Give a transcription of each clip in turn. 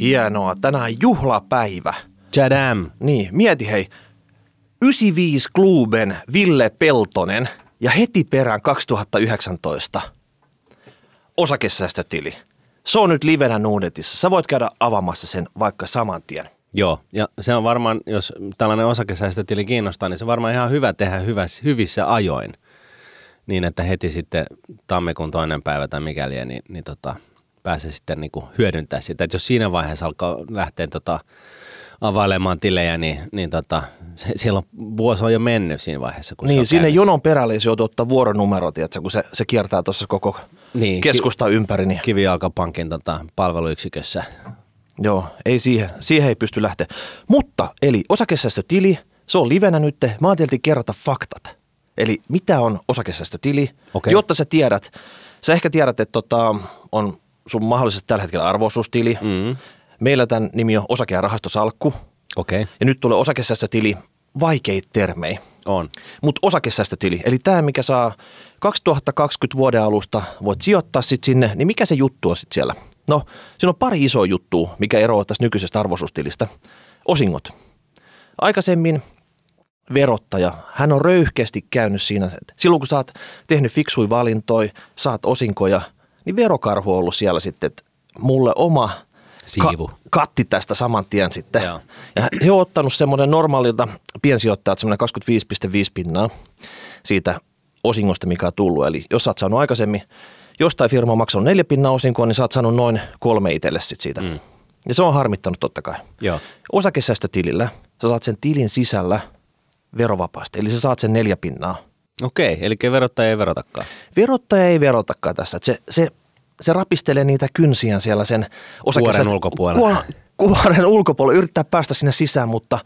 Hienoa. Tänään juhlapäivä. Jadam. Niin, mieti hei. 95 Kluben Ville Peltonen ja heti perään 2019 osakesäästötili. Se on nyt livenä Nuudetissa. Sä voit käydä avaamassa sen vaikka saman tien. Joo, ja se on varmaan, jos tällainen osakesäästötili kiinnostaa, niin se on varmaan ihan hyvä tehdä hyvässä hyvissä ajoin. Niin, että heti sitten tammikuun toinen päivä tai mikäli, niin, niin tota, pääse sitten niin kuin hyödyntää sitä. Että jos siinä vaiheessa alkaa lähteä tota, availemaan tilejä, niin, niin tota, se, siellä on, vuosi on jo mennyt siinä vaiheessa. Kun niin, siinä jonon perälle se joutuu ottaa vuoronumero, tiedätkö, kun se, se kiertää tuossa koko niin, keskusta ki- ympäri. Niin. Kivijalkapankin tota, palveluyksikössä. Joo, ei siihen, siihen ei pysty lähteä. Mutta, eli osakesäästötili, se on livenä nyt, mä ajattelin kerrata faktat. Eli mitä on osakesäästötili, okay. jotta sä tiedät, sä ehkä tiedät, että tota, on sun mahdollisesti tällä hetkellä arvoisuustili. Mm. Meillä tämän nimi on osake- ja rahastosalkku. Okay. Ja nyt tulee osakesäästötili, vaikeit termejä. On. Mutta osakesäästötili, eli tämä mikä saa 2020 vuoden alusta, voit sijoittaa sitten sinne, niin mikä se juttu on sitten siellä? No, siinä on pari isoa juttua, mikä eroaa tästä nykyisestä arvoisuustilistä. Osingot. Aikaisemmin verottaja, hän on röyhkeästi käynyt siinä, että silloin kun sä oot tehnyt fiksui valintoja, saat osinkoja – niin verokarhu on ollut siellä sitten, että mulle oma Siivu. Ka- katti tästä saman tien sitten. Joo. Ja he on ottanut semmoinen normaalilta piensijoittajat semmoinen 25,5 pinnaa siitä osingosta, mikä on tullut. Eli jos sä oot saanut aikaisemmin jostain firma on maksanut neljä pinnaa osinkoa, niin sä oot saanut noin kolme itselle sit siitä. Mm. Ja se on harmittanut totta kai. Joo. Osakesäästötilillä sä saat sen tilin sisällä verovapaasti, eli sä saat sen neljä pinnaa – Okei, eli verottaja ei verotakaan. Verottaja ei verotakaan tässä. Se, se, se rapistelee niitä kynsiä siellä sen osakkeessa. Kuoren ulkopuolella. Kuoren ulkopuolella, yrittää päästä sinne sisään, mutta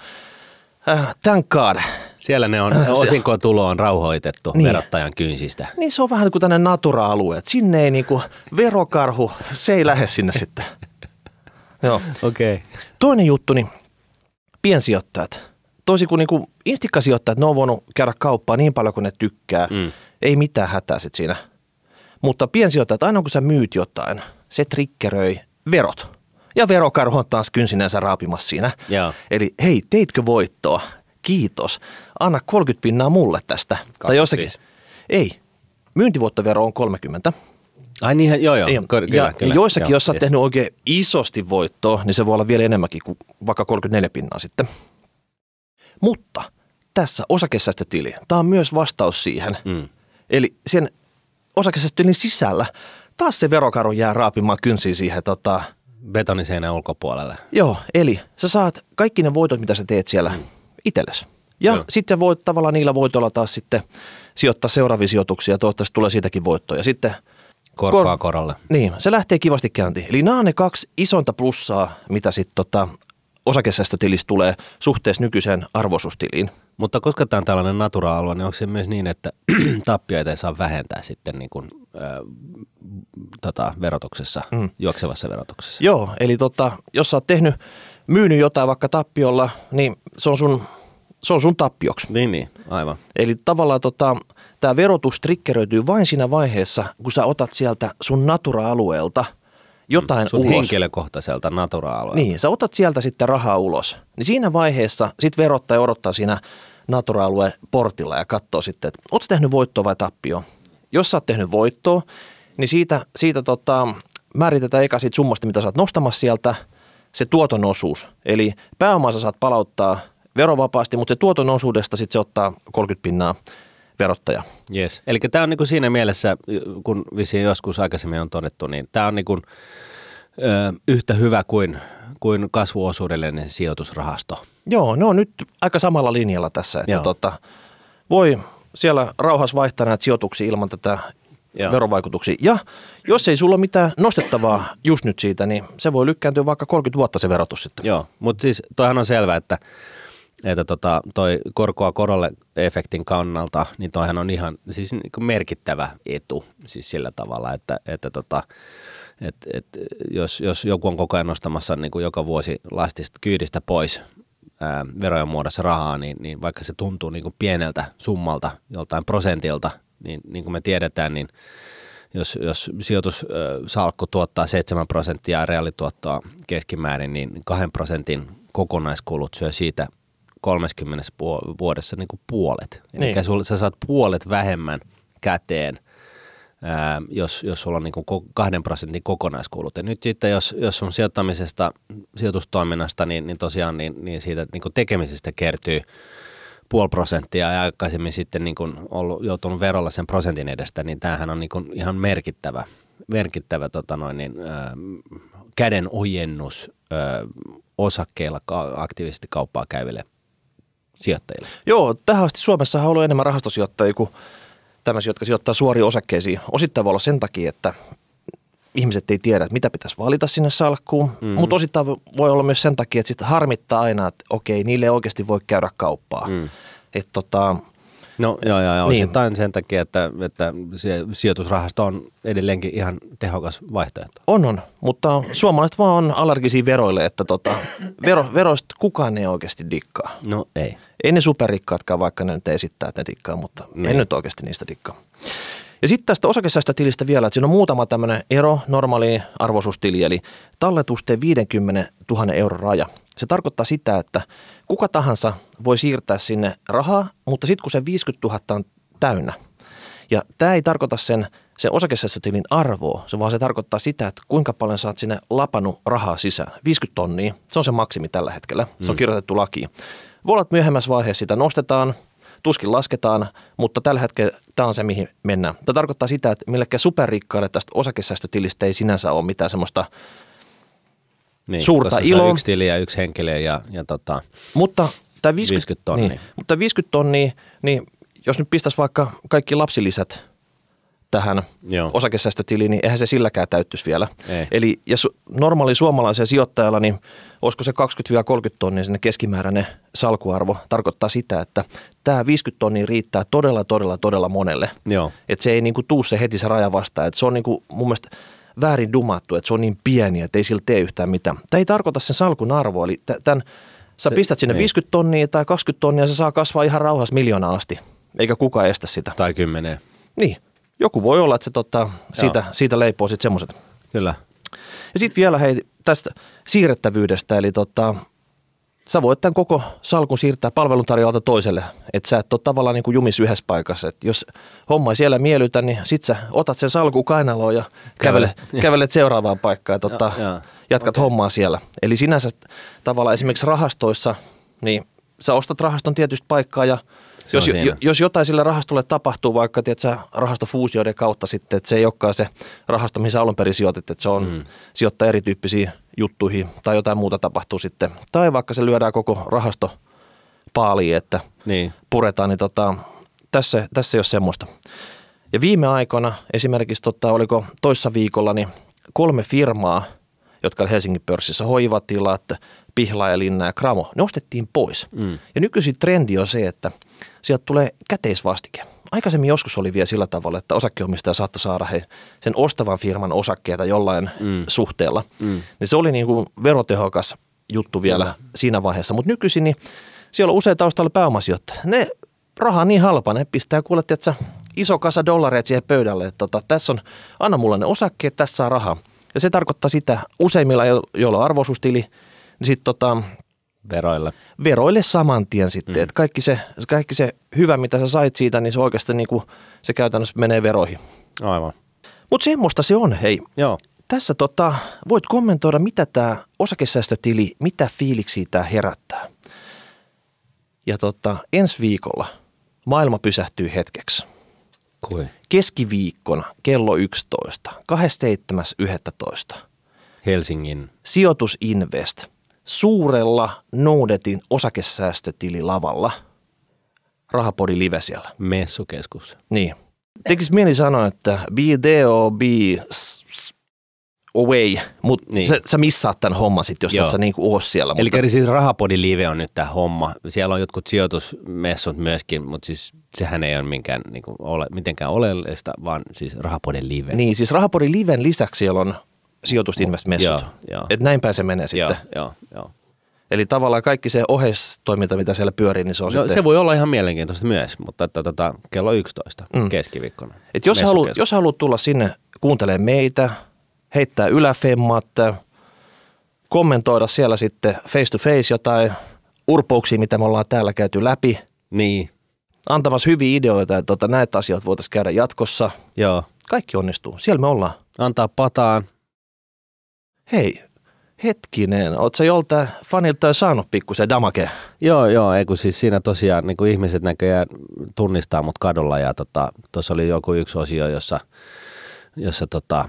äh, thank God. Siellä ne on, äh, osinkotulo on rauhoitettu niin. verottajan kynsistä. Niin se on vähän niin kuin tänne natura-alue, sinne ei niinku, verokarhu, se ei lähde sinne sitten. Joo. Okei. Okay. Toinen juttu, niin piensijoittajat – tosi kuin, niin kuin instikkasijoittajat, ne on voinut käydä kauppaa niin paljon kuin ne tykkää. Mm. Ei mitään hätää sit siinä. Mutta piensijoittajat, aina kun sä myyt jotain, se trikkeröi verot. Ja verokarhu on taas kynsinänsä raapimassa siinä. Ja. Eli hei, teitkö voittoa? Kiitos. Anna 30 pinnaa mulle tästä. 25. Tai jossakin. Ei. Myyntivuottovero on 30. Ai niin, joo, joo. Niin, kyllä, ja, kyllä, joissakin, joo, jos sä oot yes. tehnyt oikein isosti voittoa, niin se voi olla vielä enemmänkin kuin vaikka 34 pinnaa sitten. Mutta tässä osakesäästötili, tämä on myös vastaus siihen. Mm. Eli sen osakesäästötilin sisällä taas se verokaru jää raapimaan kynsiä siihen tota, betoniseinän ulkopuolelle. Joo, eli sä saat kaikki ne voitot, mitä sä teet siellä mm. itsellesi. Ja Joo. sitten voit tavallaan niillä voitoilla taas sitten sijoittaa seuraavia sijoituksia, toivottavasti tulee siitäkin voittoja. Sitten Korkoa kor- korolle. Niin, se lähtee kivasti käyntiin. Eli nämä on ne kaksi isointa plussaa, mitä sitten tota osakesäästötilistä tulee suhteessa nykyiseen arvoisuustiliin. Mutta koska tämä on tällainen natura-alue, niin onko se myös niin, että tappioita ei saa vähentää sitten niin kuin, äh, tota, verotuksessa, mm. juoksevassa verotuksessa? Joo, eli tota, jos sä oot tehnyt, myynyt jotain vaikka tappiolla, niin se on sun, se on sun tappioksi. Niin, niin, aivan. Eli tavallaan tota, tämä verotus trikkeröityy vain siinä vaiheessa, kun sä otat sieltä sun natura-alueelta – jotain Sun ulos. henkilökohtaiselta natura Niin, sä otat sieltä sitten rahaa ulos. Niin siinä vaiheessa sit verottaja odottaa siinä natura portilla ja katsoo sitten, että ootko tehnyt voittoa vai tappio. Jos sä oot tehnyt voittoa, niin siitä, siitä tota, määritetään eka siitä summasta, mitä sä oot nostamassa sieltä, se tuoton osuus. Eli pääomansa saat palauttaa verovapaasti, mutta se tuoton osuudesta sitten se ottaa 30 pinnaa verottaja. Yes. Eli tämä on niinku siinä mielessä, kun visi joskus aikaisemmin on todettu, niin tämä on niinku, ö, yhtä hyvä kuin, kuin kasvuosuudellinen sijoitusrahasto. Joo, ne on nyt aika samalla linjalla tässä, että tota, voi siellä rauhas vaihtaa näitä sijoituksia ilman tätä Joo. verovaikutuksia. Ja jos ei sulla ole mitään nostettavaa just nyt siitä, niin se voi lykkääntyä vaikka 30 vuotta se verotus sitten. Joo, mutta siis toihan on selvää, että – että tota, toi korkoa korolle efektin kannalta, niin toihan on ihan siis niin merkittävä etu siis sillä tavalla, että, että tota, et, et, jos, jos joku on koko ajan nostamassa niin kuin joka vuosi lastista kyydistä pois ää, verojen muodossa rahaa, niin, niin vaikka se tuntuu niin kuin pieneltä summalta, joltain prosentilta, niin, niin kuin me tiedetään, niin jos, jos sijoitussalkku tuottaa 7 prosenttia reaalituottoa keskimäärin, niin 2 prosentin kokonaiskulut syö siitä 30 vuodessa niin kuin puolet. Niin. Eli sulla, sä saat puolet vähemmän käteen, ää, jos, jos sulla on niin kuin kahden prosentin kokonaiskulut. Ja nyt sitten, jos, jos on sijoittamisesta, sijoitustoiminnasta, niin, niin tosiaan niin, niin siitä niin kuin tekemisestä kertyy puoli prosenttia ja aikaisemmin sitten niin kuin ollut, joutunut verolla sen prosentin edestä, niin tämähän on niin kuin ihan merkittävä, merkittävä tota noin, niin, ää, käden ojennus ää, osakkeilla aktiivisesti kauppaa käyville – sijoittajille? Joo, tähän asti Suomessa on ollut enemmän rahastosijoittajia kuin tämmöisiä, jotka sijoittaa suoriin osakkeisiin. Osittain voi olla sen takia, että ihmiset ei tiedä, että mitä pitäisi valita sinne salkkuun, mm-hmm. mutta osittain voi olla myös sen takia, että sitten harmittaa aina, että okei, niille ei oikeasti voi käydä kauppaa. Mm. Että tota, No joo, joo, joo. Niin. osittain sen takia, että, että sijoitusrahasto on edelleenkin ihan tehokas vaihtoehto. On, on, mutta suomalaiset vaan on allergisia veroille, että tota, vero, veroista kukaan ei oikeasti dikkaa. No ei. Ei ne superrikkaatkaan, vaikka ne nyt esittää, että ne dikkaa, mutta ne. en niin. nyt oikeasti niistä dikkaa. Ja sitten tästä osakesäästötilistä vielä, että siinä on muutama tämmöinen ero normaali arvoisuustili, eli talletusten 50 000 euron raja. Se tarkoittaa sitä, että – kuka tahansa voi siirtää sinne rahaa, mutta sitten kun se 50 000 on täynnä, ja tämä ei tarkoita sen, sen osakesäästötilin arvoa, se vaan se tarkoittaa sitä, että kuinka paljon saat sinne lapannut rahaa sisään. 50 tonnia, se on se maksimi tällä hetkellä, se on mm. kirjoitettu lakiin. Voi olla, että myöhemmässä vaiheessa sitä nostetaan, tuskin lasketaan, mutta tällä hetkellä tämä on se, mihin mennään. Tämä tarkoittaa sitä, että millekään superrikkaille tästä osakesäästötilistä ei sinänsä ole mitään semmoista niin, suurta iloa. Yksi tili ja yksi henkilö ja, ja tota, mutta tämä 50, 50 tonnia. Niin, mutta 50 tonnia, niin jos nyt pistäisi vaikka kaikki lapsilisät tähän Joo. osakesäästötiliin, niin eihän se silläkään täyttyisi vielä. Ei. Eli jos normaali suomalaisen sijoittajalla, niin olisiko se 20-30 tonnia sinne keskimääräinen salkuarvo, tarkoittaa sitä, että tämä 50 tonnia riittää todella, todella, todella monelle. että se ei niinku tuu se heti se raja vastaan. Et se on niinku mun mielestä väärin dumattu, että se on niin pieni, että ei sillä tee yhtään mitään. Tämä ei tarkoita sen salkun arvoa, eli tämän, sä pistät sinne 50 niin. tonnia tai 20 tonnia ja se saa kasvaa ihan rauhassa miljoonaa asti, eikä kukaan estä sitä. Tai kymmeneen. Niin, joku voi olla, että se tota, siitä, siitä leipoo sitten semmoiset. Kyllä. Ja sitten vielä hei tästä siirrettävyydestä, eli tota, sä voit tämän koko salkun siirtää palveluntarjoajalta toiselle, että sä et ole tavallaan niin kuin jumis yhdessä paikassa. Et jos homma ei siellä miellytä, niin sit sä otat sen salkun kainaloon ja kävelet, kävelet seuraavaan paikkaan ja ja, tota, ja. jatkat okay. hommaa siellä. Eli sinänsä tavallaan esimerkiksi rahastoissa, niin sä ostat rahaston tietystä paikkaa ja jos, jo, jos jotain sillä rahastolle tapahtuu, vaikka tiedätkö, rahastofuusioiden kautta sitten, että se ei olekaan se rahasto, mihin sä alun perin sijoitit, että se on mm. sijoittaa erityyppisiä – juttuihin tai jotain muuta tapahtuu sitten. Tai vaikka se lyödään koko rahasto paaliin, että niin. puretaan, niin tota, tässä, tässä ei ole semmoista. Ja viime aikoina esimerkiksi, tota, oliko toissa viikolla, niin kolme firmaa, jotka Helsingin pörssissä hoivatilat, Pihla ja Kramo, ne ostettiin pois. Mm. Ja nykyisin trendi on se, että sieltä tulee käteisvastike – aikaisemmin joskus oli vielä sillä tavalla, että osakkeenomistaja saattoi saada he sen ostavan firman osakkeita jollain mm. suhteella. Mm. Niin se oli niin kuin verotehokas juttu vielä Mm. siinä vaiheessa. Mutta nykyisin niin siellä on usein taustalla pääomasijoittajia. Ne rahaa niin halpa, ne pistää kuule, että iso kasa dollareita siihen pöydälle, että tota, tässä on, anna mulle ne osakkeet, tässä saa rahaa. Ja se tarkoittaa sitä, useimmilla, joilla on arvoisuustili, niin sitten tota, Veroille. Veroille saman tien sitten, mm. että kaikki se, kaikki se hyvä, mitä sä sait siitä, niin se oikeasti niin kuin, se käytännössä menee veroihin. Aivan. Mutta semmoista se on, hei. Joo. Tässä tota, voit kommentoida, mitä tämä osakesäästötili, mitä fiiliksi tämä herättää. Ja tota, ensi viikolla maailma pysähtyy hetkeksi. Kui? Keskiviikkona kello 11, 27.11. Helsingin. Sijoitusinvest – suurella Noudetin osakesäästötililavalla. Rahapodi live siellä. Messukeskus. Niin. Tekis mieli sanoa, että be away, mutta niin. sä, sä missaat tämän homman sitten, jos Joo. et sä niin oo siellä. Eli mutta... siis Rahapodi live on nyt tämä homma. Siellä on jotkut sijoitusmessut myöskin, mutta siis sehän ei ole minkään, kuin niinku ole, mitenkään oleellista, vaan siis Rahapodi live. Niin, siis Rahapodi liven lisäksi siellä on sijoitusinvestmessut. Että näinpä se menee sitten. ja, ja. Eli tavallaan kaikki se oheistoiminta, mitä siellä pyörii, niin se on no, sitten... Se voi olla ihan mielenkiintoista myös, mutta että, tota, kello 11 mm. keskiviikkona. Et jos, halu, jos haluat tulla sinne kuuntelemaan meitä, heittää yläfemmat, kommentoida siellä sitten face to face jotain urpouksia, mitä me ollaan täällä käyty läpi. Niin. Antamassa hyviä ideoita, että tota, näitä asioita voitaisiin käydä jatkossa. Joo. Kaikki onnistuu. Siellä me ollaan. Antaa pataan, hei, hetkinen, oot sä jolta fanilta jo saanut pikkusen damake? Joo, joo, ei kun siis siinä tosiaan niin kuin ihmiset näköjään tunnistaa mut kadulla ja tuossa tota, oli joku yksi osio, jossa, jossa tota,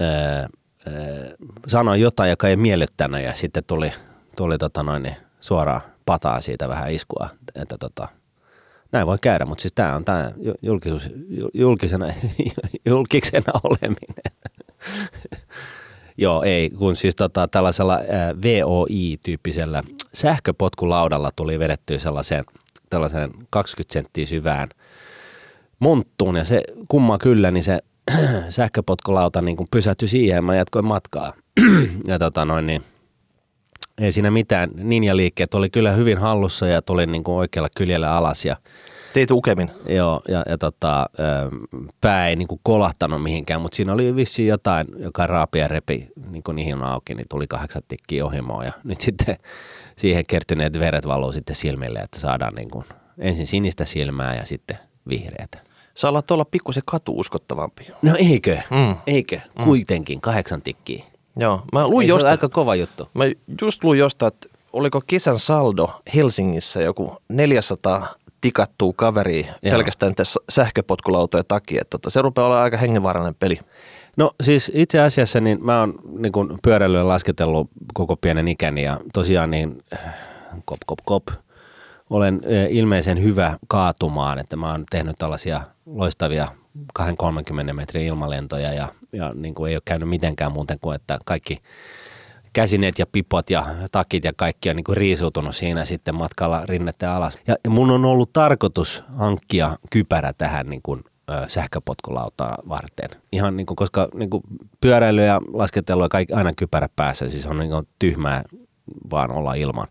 öö, öö, sanoin jotain, joka ei miellyttänyt ja sitten tuli, tuli tota noin, niin suoraan pataa siitä vähän iskua, että tota, näin voi käydä, mutta siis tämä on tämä julkisuus, julkisena, julkisena oleminen. Joo, ei, kun siis tota, tällaisella äh, VOI-tyyppisellä sähköpotkulaudalla tuli vedetty sellaiseen, tällaisen 20 senttiä syvään monttuun ja se kumma kyllä, niin se sähköpotkulauta niin kuin pysähtyi siihen ja mä jatkoin matkaa. ja tota noin, niin ei siinä mitään. Ninja-liikkeet oli kyllä hyvin hallussa ja tuli niin kuin oikealla kyljellä alas ja Teit ukemin. Joo, ja, ja tota, ähm, pää ei niin kuin kolahtanut mihinkään, mutta siinä oli vissi jotain, joka raapia ja repi niin kuin niihin auki, niin tuli kahdeksan tikkiä ohimoa ja nyt sitten siihen kertyneet veret valuu sitten silmille, että saadaan niin kuin ensin sinistä silmää ja sitten vihreätä. Sä alat olla pikkusen katuuskottavampi. No eikö? Mm. Eikö? Mm. Kuitenkin, kahdeksan tikkiä. Joo, mä luin Ei, jostain. aika kova juttu. Mä just luin jostain, että oliko kesän saldo Helsingissä joku 400 tikattua kaveri pelkästään tässä sähköpotkulautojen takia. Tota, se rupeaa olemaan aika hengenvaarallinen peli. No siis itse asiassa niin mä oon niin pyöräilyä lasketellut koko pienen ikäni ja tosiaan niin äh, kop kop kop olen äh, ilmeisen hyvä kaatumaan, että mä oon tehnyt tällaisia loistavia 20 30 metrin ilmalentoja ja, ja niin kuin ei ole käynyt mitenkään muuten kuin, että kaikki – käsineet ja pipat ja takit ja kaikki on niin kuin riisuutunut siinä sitten matkalla rinnettä alas. Ja mun on ollut tarkoitus hankkia kypärä tähän niin kuin sähköpotkulautaa varten. Ihan niin kuin, koska niin kuin pyöräily ja lasketelu ja kaikki aina kypärä päässä, siis on niin kuin tyhmää vaan olla ilman.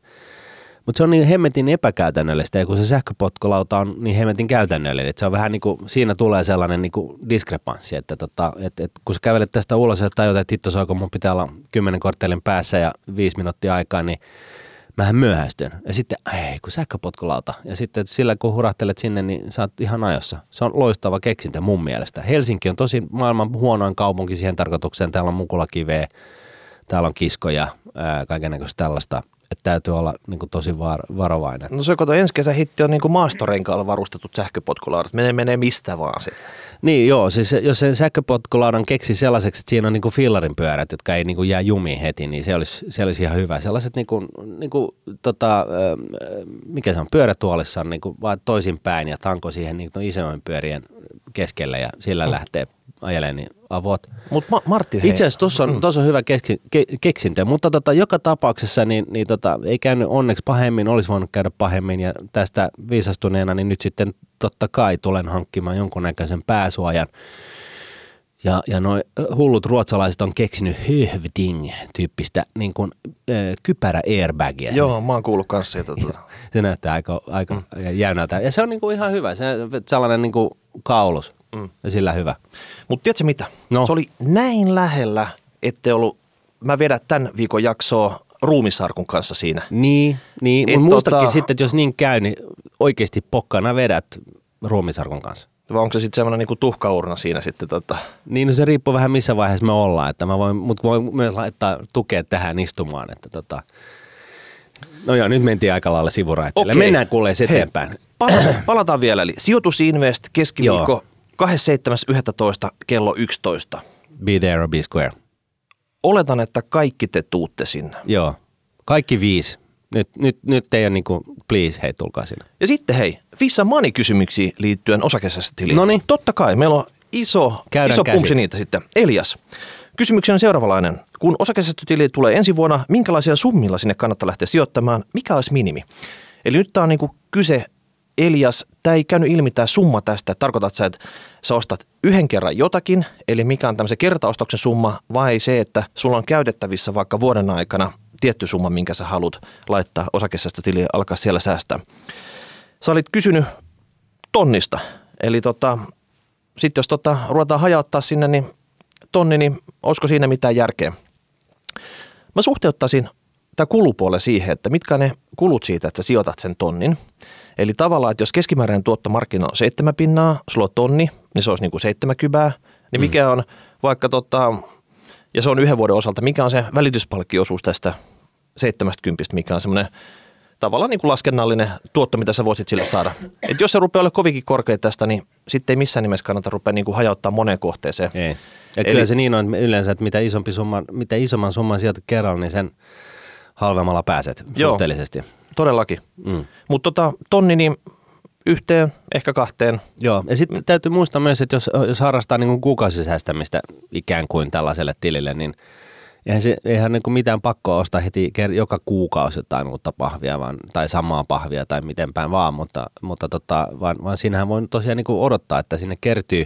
Mutta se on niin hemmetin epäkäytännöllistä, ja kun se sähköpotkolauta on niin hemmetin käytännöllinen, että se on vähän niin kuin, siinä tulee sellainen niin kuin diskrepanssi, että tota, et, et, kun sä kävelet tästä ulos ja tajutat, että hitto soiko, mun pitää olla kymmenen korttelin päässä ja viisi minuuttia aikaa, niin mähän myöhästyn. Ja sitten, ei kun sähköpotkulauta. Ja sitten sillä kun hurahtelet sinne, niin sä oot ihan ajossa. Se on loistava keksintä mun mielestä. Helsinki on tosi maailman huonoin kaupunki siihen tarkoitukseen. Täällä on mukulakiveä, täällä on kiskoja, kaiken tällaista – että täytyy olla niin kuin tosi var- varovainen. No se kun ensi kesä hitti on niin kuin maastorenkaalla varustetut sähköpotkulaudat. Menee, menee mistä vaan sitten. Niin joo, siis jos sen sähköpotkulaudan keksi sellaiseksi, että siinä on niin kuin fillarin pyörät, jotka ei niin kuin jää jumiin heti, niin se olisi, se olisi ihan hyvä. Sellaiset niin kuin, niin kuin, tota, ähm, äh, mikä se on, pyörätuolissa on niin kuin vaan toisinpäin ja tanko siihen niin kuin pyörien keskelle ja sillä mm. lähtee ajelee, niin avot. Mut Ma- Martti, Itse asiassa tuossa on, mm. on hyvä keksi, ke, keksintö, mutta tota, joka tapauksessa niin, niin tota, ei käynyt onneksi pahemmin, olisi voinut käydä pahemmin ja tästä viisastuneena niin nyt sitten totta kai tulen hankkimaan jonkunnäköisen pääsuojan. Ja, ja noin hullut ruotsalaiset on keksinyt hövding tyyppistä niin kuin, ö, kypärä airbagia. Joo, mä oon kuullut kanssa siitä. Tuota. se näyttää aika, aika mm. jäynältä. Ja se on niin kuin ihan hyvä, se, sellainen niin kuin kaulus Mm. Ja sillä hyvä. Mutta tiedätkö mitä? No. Se oli näin lähellä, ettei ollut, mä vedän tämän viikon jaksoa ruumisarkun kanssa siinä. Niin, niin. mutta tota- muistakin tota... sitten, että jos niin käy, niin oikeasti pokkana vedät ruumisarkun kanssa. Vai onko se sitten semmoinen niinku tuhkaurna siinä sitten? Tota? Niin, no se riippuu vähän missä vaiheessa me ollaan. Että mä voin, mut voin myös laittaa tukea tähän istumaan. Että tota. No joo, nyt mentiin aika lailla sivuraiteille. Okei. Mennään kuulee eteenpäin. Hei, palata, palataan vielä. Eli sijoitusinvest keskiviikko Joo. 27.11. kello 11. Be there or be square. Oletan, että kaikki te tuutte sinne. Joo, kaikki viisi. Nyt, nyt, nyt teidän ole niinku, please, hei, tulkaa sinne. Ja sitten hei, Fissa Money-kysymyksiin liittyen osakesäästötiliin. No niin. Totta kai, meillä on iso, iso pumsi pumpsi niitä sitten. Elias, kysymyksen on seuraavalainen. Kun osakesäästötili tulee ensi vuonna, minkälaisia summilla sinne kannattaa lähteä sijoittamaan? Mikä olisi minimi? Eli nyt tämä on niinku kyse Elias, tämä ei käynyt ilmi tämä summa tästä. Tarkoitat sä, että sä ostat yhden kerran jotakin, eli mikä on tämmöisen kertaostoksen summa, vai se, että sulla on käytettävissä vaikka vuoden aikana tietty summa, minkä sä haluat laittaa osakesäästötiliin ja alkaa siellä säästää. Sä olit kysynyt tonnista, eli tota, sitten jos tota, ruvetaan hajauttaa sinne, niin tonni, niin olisiko siinä mitään järkeä? Mä suhteuttaisin tämä kulupuole siihen, että mitkä ne kulut siitä, että sä sijoitat sen tonnin – Eli tavallaan, että jos keskimääräinen tuotto markkina on seitsemän pinnaa, sulla on tonni, niin se olisi niinku niin kuin 70, niin mikä on vaikka tota, ja se on yhden vuoden osalta, mikä on se välityspalkkiosuus tästä 70, mikä on semmoinen tavallaan niin kuin laskennallinen tuotto, mitä sä voisit sillä saada. Et jos se rupeaa olla kovinkin korkea tästä, niin sitten ei missään nimessä kannata rupea niin kuin hajauttaa moneen kohteeseen. Ei. Ja Eli, kyllä se niin on yleensä, että mitä, isompi summa, mitä isomman summan sieltä kerran, niin sen halvemmalla pääset joo. suhteellisesti todellakin. Mm. Mutta tota, tonni niin yhteen, ehkä kahteen. Joo, ja sitten täytyy muistaa myös, että jos, jos harrastaa niin kuukausisäästämistä ikään kuin tällaiselle tilille, niin eihän, se, eihän niin mitään pakkoa ostaa heti joka kuukausi jotain uutta pahvia vaan, tai samaa pahvia tai miten päin vaan, mutta, mutta tota, vaan, vaan siinähän voi tosiaan niin kuin odottaa, että sinne kertyy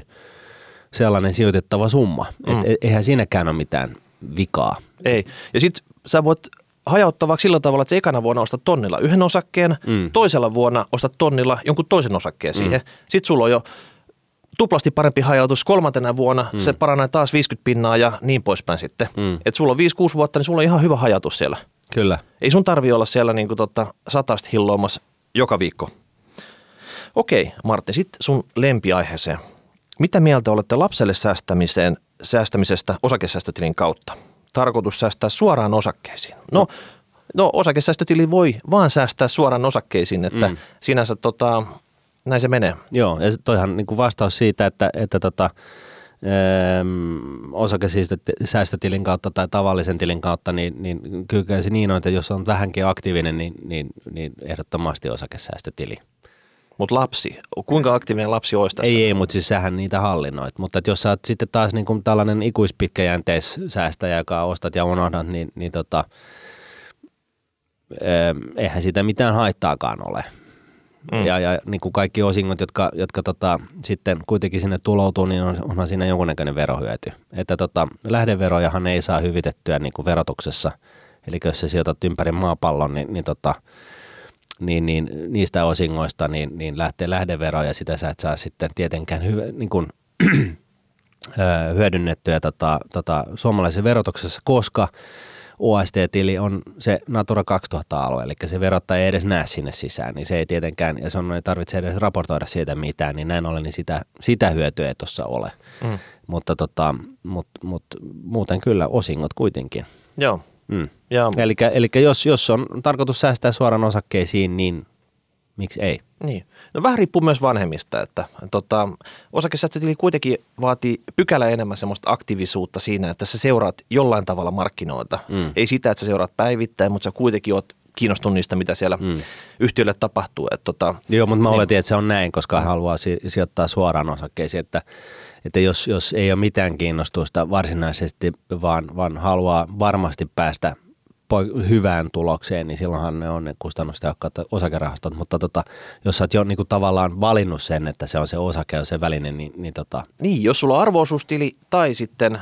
sellainen sijoitettava summa. Mm. Et eihän siinäkään ole mitään vikaa. Ei, ja sitten sä voit hajauttavaksi sillä tavalla, että se ekana vuonna ostat tonnilla yhden osakkeen, mm. toisella vuonna ostat tonnilla jonkun toisen osakkeen mm. siihen. Sitten sulla on jo tuplasti parempi hajautus kolmantena vuonna, mm. se paranee taas 50 pinnaa ja niin poispäin sitten. Mm. Et sulla on 5-6 vuotta, niin sulla on ihan hyvä hajautus siellä. Kyllä. Ei sun tarvi olla siellä niin tota, satasta hilloamassa joka viikko. Okei, Martti, sitten sun lempiaiheeseen. Mitä mieltä olette lapselle säästämiseen, säästämisestä osakesäästötilin kautta? tarkoitus säästää suoraan osakkeisiin. No, no osakesäästötili voi vaan säästää suoraan osakkeisiin, että mm. sinänsä tota, näin se menee. Joo, ja toihan niin kuin vastaus siitä, että, että tota, ehm, osakesäästötilin kautta tai tavallisen tilin kautta, niin, niin kyllä se niin on, että jos on vähänkin aktiivinen, niin, niin, niin ehdottomasti osakesäästötili. Mutta lapsi, kuinka aktiivinen lapsi olisi tässä? Ei, ei mutta siis sähän niitä hallinnoit. Mutta jos sä oot sitten taas niin kuin tällainen ikuispitkäjänteissäästäjä, joka ostat ja unohdat, niin, niin tota, eihän sitä mitään haittaakaan ole. Mm. Ja, ja niin kuin kaikki osingot, jotka, jotka tota, sitten kuitenkin sinne tuloutuu, niin on, onhan siinä jonkunnäköinen verohyöty. Että tota, lähdeverojahan ei saa hyvitettyä niin kuin verotuksessa. Eli jos sä sijoitat ympäri maapallon, niin, niin tota, niin, niin niistä osingoista niin, niin lähtee lähdevero ja sitä sä et saa sitten tietenkään hyvä, niin kuin, hyödynnettyä tota, tota, suomalaisessa verotuksessa, koska OST-tili on se Natura 2000-alue, eli se verottaja ei edes näe sinne sisään, niin se ei tietenkään, ja se on, ei tarvitse edes raportoida siitä mitään, niin näin ollen niin sitä, sitä hyötyä ei tuossa ole. Mm. Mutta tota, mut, mut, muuten kyllä osingot kuitenkin. Joo. Mm. Eli, eli jos, jos on tarkoitus säästää suoraan osakkeisiin, niin miksi ei? Niin. No vähän riippuu myös vanhemmista, että tota, osakesäästötili kuitenkin vaatii pykälä enemmän semmoista aktiivisuutta siinä, että sä seuraat jollain tavalla markkinoita. Mm. Ei sitä, että sä seuraat päivittäin, mutta sä kuitenkin oot kiinnostunut niistä, mitä siellä mm. yhtiölle tapahtuu. että tota, Joo, mutta mä niin- oletin, että se on näin, koska hän haluaa si- sijoittaa suoraan osakkeisiin, että että jos, jos ei ole mitään kiinnostusta varsinaisesti, vaan, vaan haluaa varmasti päästä hyvään tulokseen, niin silloinhan ne on ne kustannustehokkaat osakerahastot. Mutta tota, jos sä oot jo niinku tavallaan valinnut sen, että se on se osake ja se väline, niin, niin tota. Niin, jos sulla on arvoisuustili tai sitten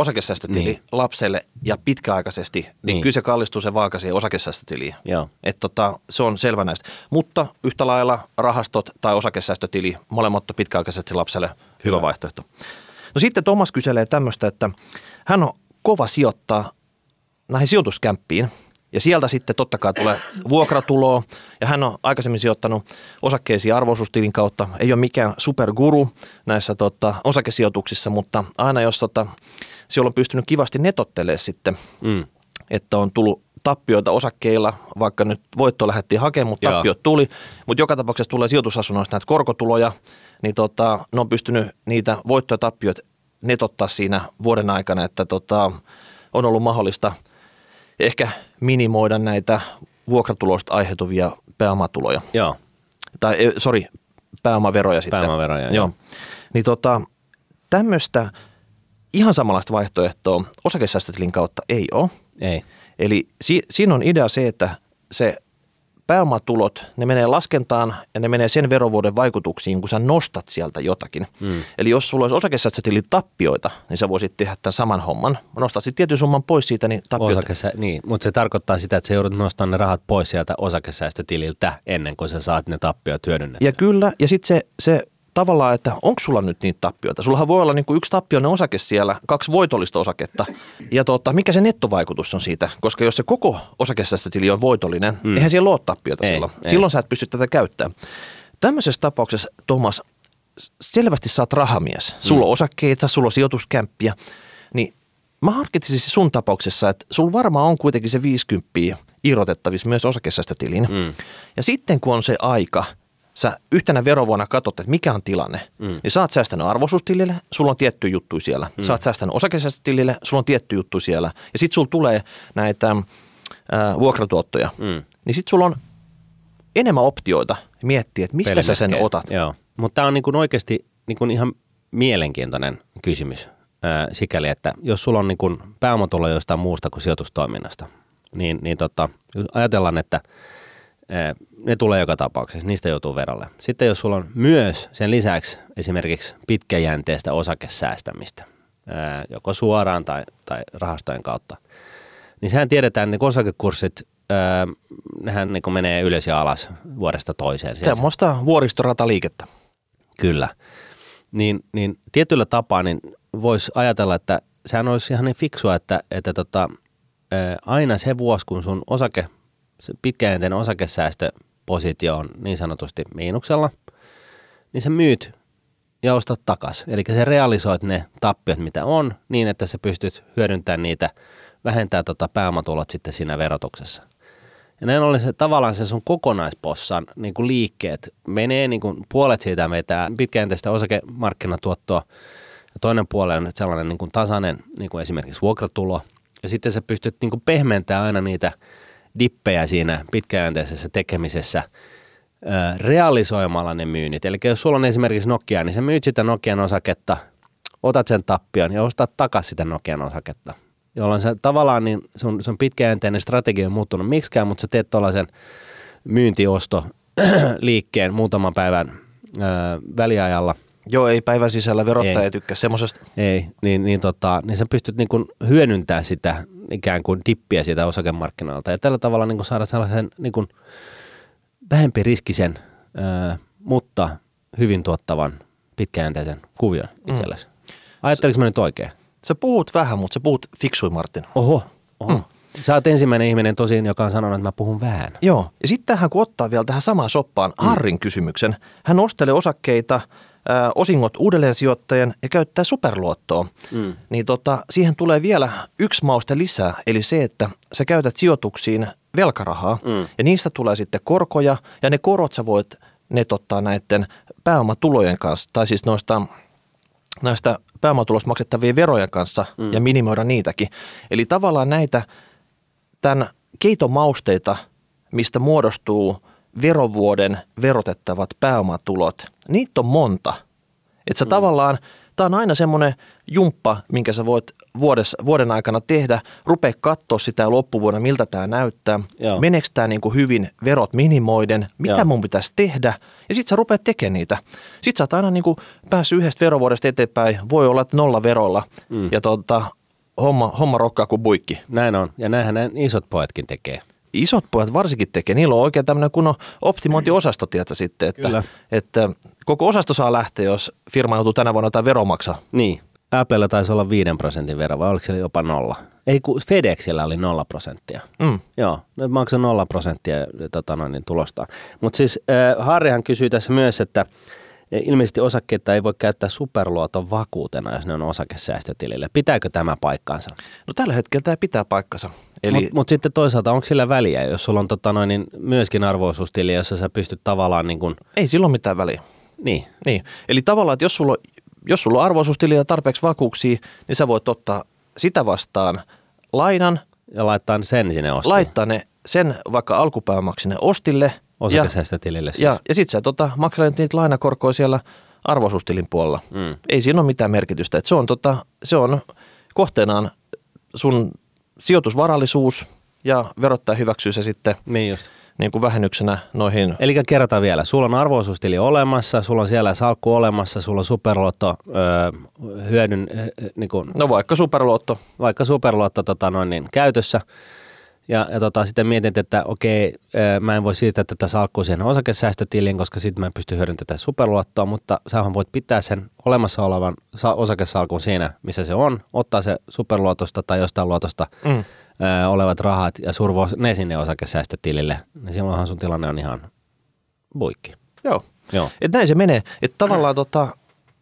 osakesäästötili niin. lapselle ja pitkäaikaisesti, niin, niin. kyllä se kallistuu se vaaka siihen osakesäästötiliin. Joo. Et tota, se on selvä näistä. Mutta yhtä lailla rahastot tai osakesäästötili, molemmat on pitkäaikaisesti lapselle hyvä, hyvä vaihtoehto. No sitten Thomas kyselee tämmöistä, että hän on kova sijoittaa näihin sijoituskämppiin – ja sieltä sitten totta kai tulee vuokratuloa. Ja hän on aikaisemmin sijoittanut osakkeisiin arvoisuustilin kautta. Ei ole mikään superguru näissä tota, osakesijoituksissa, mutta aina jos tota, siellä on pystynyt kivasti netottelemaan sitten, mm. että on tullut tappioita osakkeilla, vaikka nyt voitto lähdettiin hakemaan, mutta tappiot tappiot tuli. Mutta joka tapauksessa tulee sijoitusasunnoista näitä korkotuloja, niin tota, ne on pystynyt niitä voittoja ja tappiot netottaa siinä vuoden aikana, että tota, on ollut mahdollista ehkä minimoida näitä vuokratuloista aiheutuvia pääomatuloja. Joo. Tai eh, sori, pääomaveroja sitten. Pääomaveroja, joo. joo. Niin tota, tämmöistä Ihan samanlaista vaihtoehtoa osakesäästötilin kautta ei ole. Ei. Eli si- siinä on idea se, että se pääomatulot, ne menee laskentaan ja ne menee sen verovuoden vaikutuksiin, kun sä nostat sieltä jotakin. Mm. Eli jos sulla olisi osakesäästötili tappioita, niin sä voisit tehdä tämän saman homman. Nostat sitten tietyn summan pois siitä, niin tappioita. Osakesä, niin, mutta se tarkoittaa sitä, että sä joudut nostamaan ne rahat pois sieltä osakesäästötililtä ennen kuin sä saat ne tappiot hyödynnettyä. Ja kyllä, ja sitten se, se tavallaan, että onko sulla nyt niitä tappioita? Sullahan voi olla niin kuin yksi tappioinen osake siellä, kaksi voitollista osaketta. Ja tuota, mikä se nettovaikutus on siitä? Koska jos se koko osakesäästötili on voitollinen, mm. eihän siellä ole tappioita ei, silloin. Ei. Silloin sä et pysty tätä käyttämään. Tämmöisessä tapauksessa, Thomas, selvästi sä oot rahamies. Mm. Sulla mm. on osakkeita, sulla on sijoituskämppiä. Niin mä harkitsisin sun tapauksessa, että sulla varmaan on kuitenkin se 50 irrotettavissa myös osakesäästötilin. Mm. Ja sitten kun on se aika – sä yhtenä verovuonna katsot, että mikä on tilanne, mm. niin sä oot säästänyt arvosuustilille, sulla on tietty juttu siellä. Mm. Sä oot säästänyt osakesäästötilille, sulla on tietty juttu siellä. Ja sitten sulla tulee näitä äh, vuokratuottoja. Mm. Niin sitten sulla on enemmän optioita miettiä, että mistä Pelimäkkeen. sä sen otat. Joo. Mutta tämä on niinku oikeasti niinku ihan mielenkiintoinen kysymys äh, sikäli, että jos sulla on niinku pääomatulo jostain muusta kuin sijoitustoiminnasta, niin, niin tota, ajatellaan, että – ne tulee joka tapauksessa, niistä joutuu verolle. Sitten jos sulla on myös sen lisäksi esimerkiksi pitkäjänteistä osakesäästämistä, joko suoraan tai, tai rahastojen kautta, niin sehän tiedetään, että niin osakekurssit, nehän niin menee ylös ja alas vuodesta toiseen. Semmoista vuoristorataliikettä. Kyllä. Niin, niin tietyllä tapaa niin voisi ajatella, että sehän olisi ihan niin fiksua, että, että tota, aina se vuosi, kun sun osake – pitkäjänteinen osakesäästöpositio on niin sanotusti miinuksella, niin sä myyt ja ostat takas. Eli sä realisoit ne tappiot, mitä on, niin että sä pystyt hyödyntämään niitä, vähentää tota pääomatulot sitten siinä verotuksessa. Ja näin ollen se tavallaan se sun kokonaispossan niin kuin liikkeet menee niin kuin puolet siitä vetää pitkäjänteistä osakemarkkinatuottoa ja toinen puoli on sellainen niin kuin tasainen niin kuin esimerkiksi vuokratulo. Ja sitten sä pystyt niin kuin pehmentämään aina niitä – dippejä siinä pitkäjänteisessä tekemisessä realisoimalla ne myynnit. Eli jos sulla on esimerkiksi Nokia, niin sä myyt sitä Nokian osaketta, otat sen tappion ja ostat takaisin sitä Nokian osaketta, jolloin se tavallaan niin sun, sun pitkäjänteinen strategia on muuttunut miksikään, mutta sä teet tuollaisen myyntiosto liikkeen muutaman päivän ö, väliajalla – Joo, ei päivän sisällä verottaja ei. tykkää semmoisesta. Ei, niin, niin, tota, niin sä pystyt niin hyödyntämään sitä ikään kuin dippiä siitä osakemarkkinoilta. Ja tällä tavalla niin saada sellaisen niin kuin vähempi riskisen, mutta hyvin tuottavan pitkäjänteisen kuvion mm. itsellesi. Mm. Ajatteliko mä nyt oikein? Sä puhut vähän, mutta sä puhut fiksui, Martin. Oho, oho. Mm. Sä oot ensimmäinen ihminen tosiin, joka on sanonut, että mä puhun vähän. Joo, ja sitten tähän kun ottaa vielä tähän samaan soppaan mm. Harrin kysymyksen. Hän ostelee osakkeita – osingot uudelleen sijoittajan ja käyttää superluottoa, mm. niin tota, siihen tulee vielä yksi mauste lisää, eli se, että sä käytät sijoituksiin velkarahaa mm. ja niistä tulee sitten korkoja ja ne korot sä voit netottaa näiden pääomatulojen kanssa, tai siis noista näistä pääomatulosta maksettavien verojen kanssa mm. ja minimoida niitäkin. Eli tavallaan näitä tämän keitomausteita, mistä muodostuu verovuoden verotettavat pääomatulot, niitä on monta. Että sä mm. tavallaan, tämä on aina semmoinen jumppa, minkä sä voit vuodessa, vuoden aikana tehdä, rupea katsoa sitä loppuvuonna, miltä tämä näyttää, Joo. meneekö tämä niinku hyvin verot minimoiden, mitä Joo. mun pitäisi tehdä, ja sitten sä rupeat tekemään niitä. Sitten sä oot aina niinku päässyt yhdestä verovuodesta eteenpäin, voi olla, että nolla verolla, mm. ja tota, homma, homma rokkaa kuin buikki. Näin on, ja näinhän näin isot pojatkin tekee isot pojat varsinkin tekee, niillä on oikein tämmöinen kunnon optimointiosasto, tietä sitten, että, Kyllä. että koko osasto saa lähteä, jos firma joutuu tänä vuonna jotain veromaksaa. Niin. Applella taisi olla 5 prosentin vero, vai oliko se jopa nolla? Ei, kun FedExillä oli nolla prosenttia. Mm. Joo, ne maksaa nolla prosenttia tota noin, niin tulosta. Mutta siis äh, Harrihan kysyy tässä myös, että ilmeisesti osakkeita ei voi käyttää superluoton vakuutena, jos ne on osakesäästötilille. Pitääkö tämä paikkaansa? No tällä hetkellä tämä pitää paikkansa. Eli... Mutta mut sitten toisaalta, onko sillä väliä, jos sulla on tota noin, niin myöskin arvoisuustili, jossa sä pystyt tavallaan niin kun... Ei sillä ole mitään väliä. Niin. niin. Eli tavallaan, että jos sulla, jos sulla on arvoisuustili ja tarpeeksi vakuuksia, niin sä voit ottaa sitä vastaan lainan. Ja laittaa sen sinne ostille. Laittaa ne sen vaikka alkupääomaksi sinne ostille. Osakesäästötilille siis. Ja, ja sit sä tota, maksat niitä lainakorkoja siellä arvoisuustilin puolella. Mm. Ei siinä ole mitään merkitystä. Et se on, tota, se on kohteenaan sun sijoitusvarallisuus ja verottaja hyväksyy se sitten niin just. Niin kuin vähennyksenä noihin. Eli kerrotaan vielä, sulla on arvoisuustili olemassa, sulla on siellä salkku olemassa, sulla on superluotto öö, hyödyn... Öö, niin kuin, no vaikka superluotto. Vaikka superluotto tota noin, niin, käytössä ja, ja tota, sitten mietin, että okei, mä en voi siirtää tätä salkkua siihen osakesäästötiliin, koska sitten mä en pysty hyödyntämään tätä superluottoa, mutta sähän voit pitää sen olemassa olevan osakesalkun siinä, missä se on, ottaa se superluotosta tai jostain luotosta mm. ö, olevat rahat ja survoa ne sinne osakesäästötilille, niin silloinhan sun tilanne on ihan buikki. Joo. Joo. Et näin se menee. Että tavallaan mm. tota,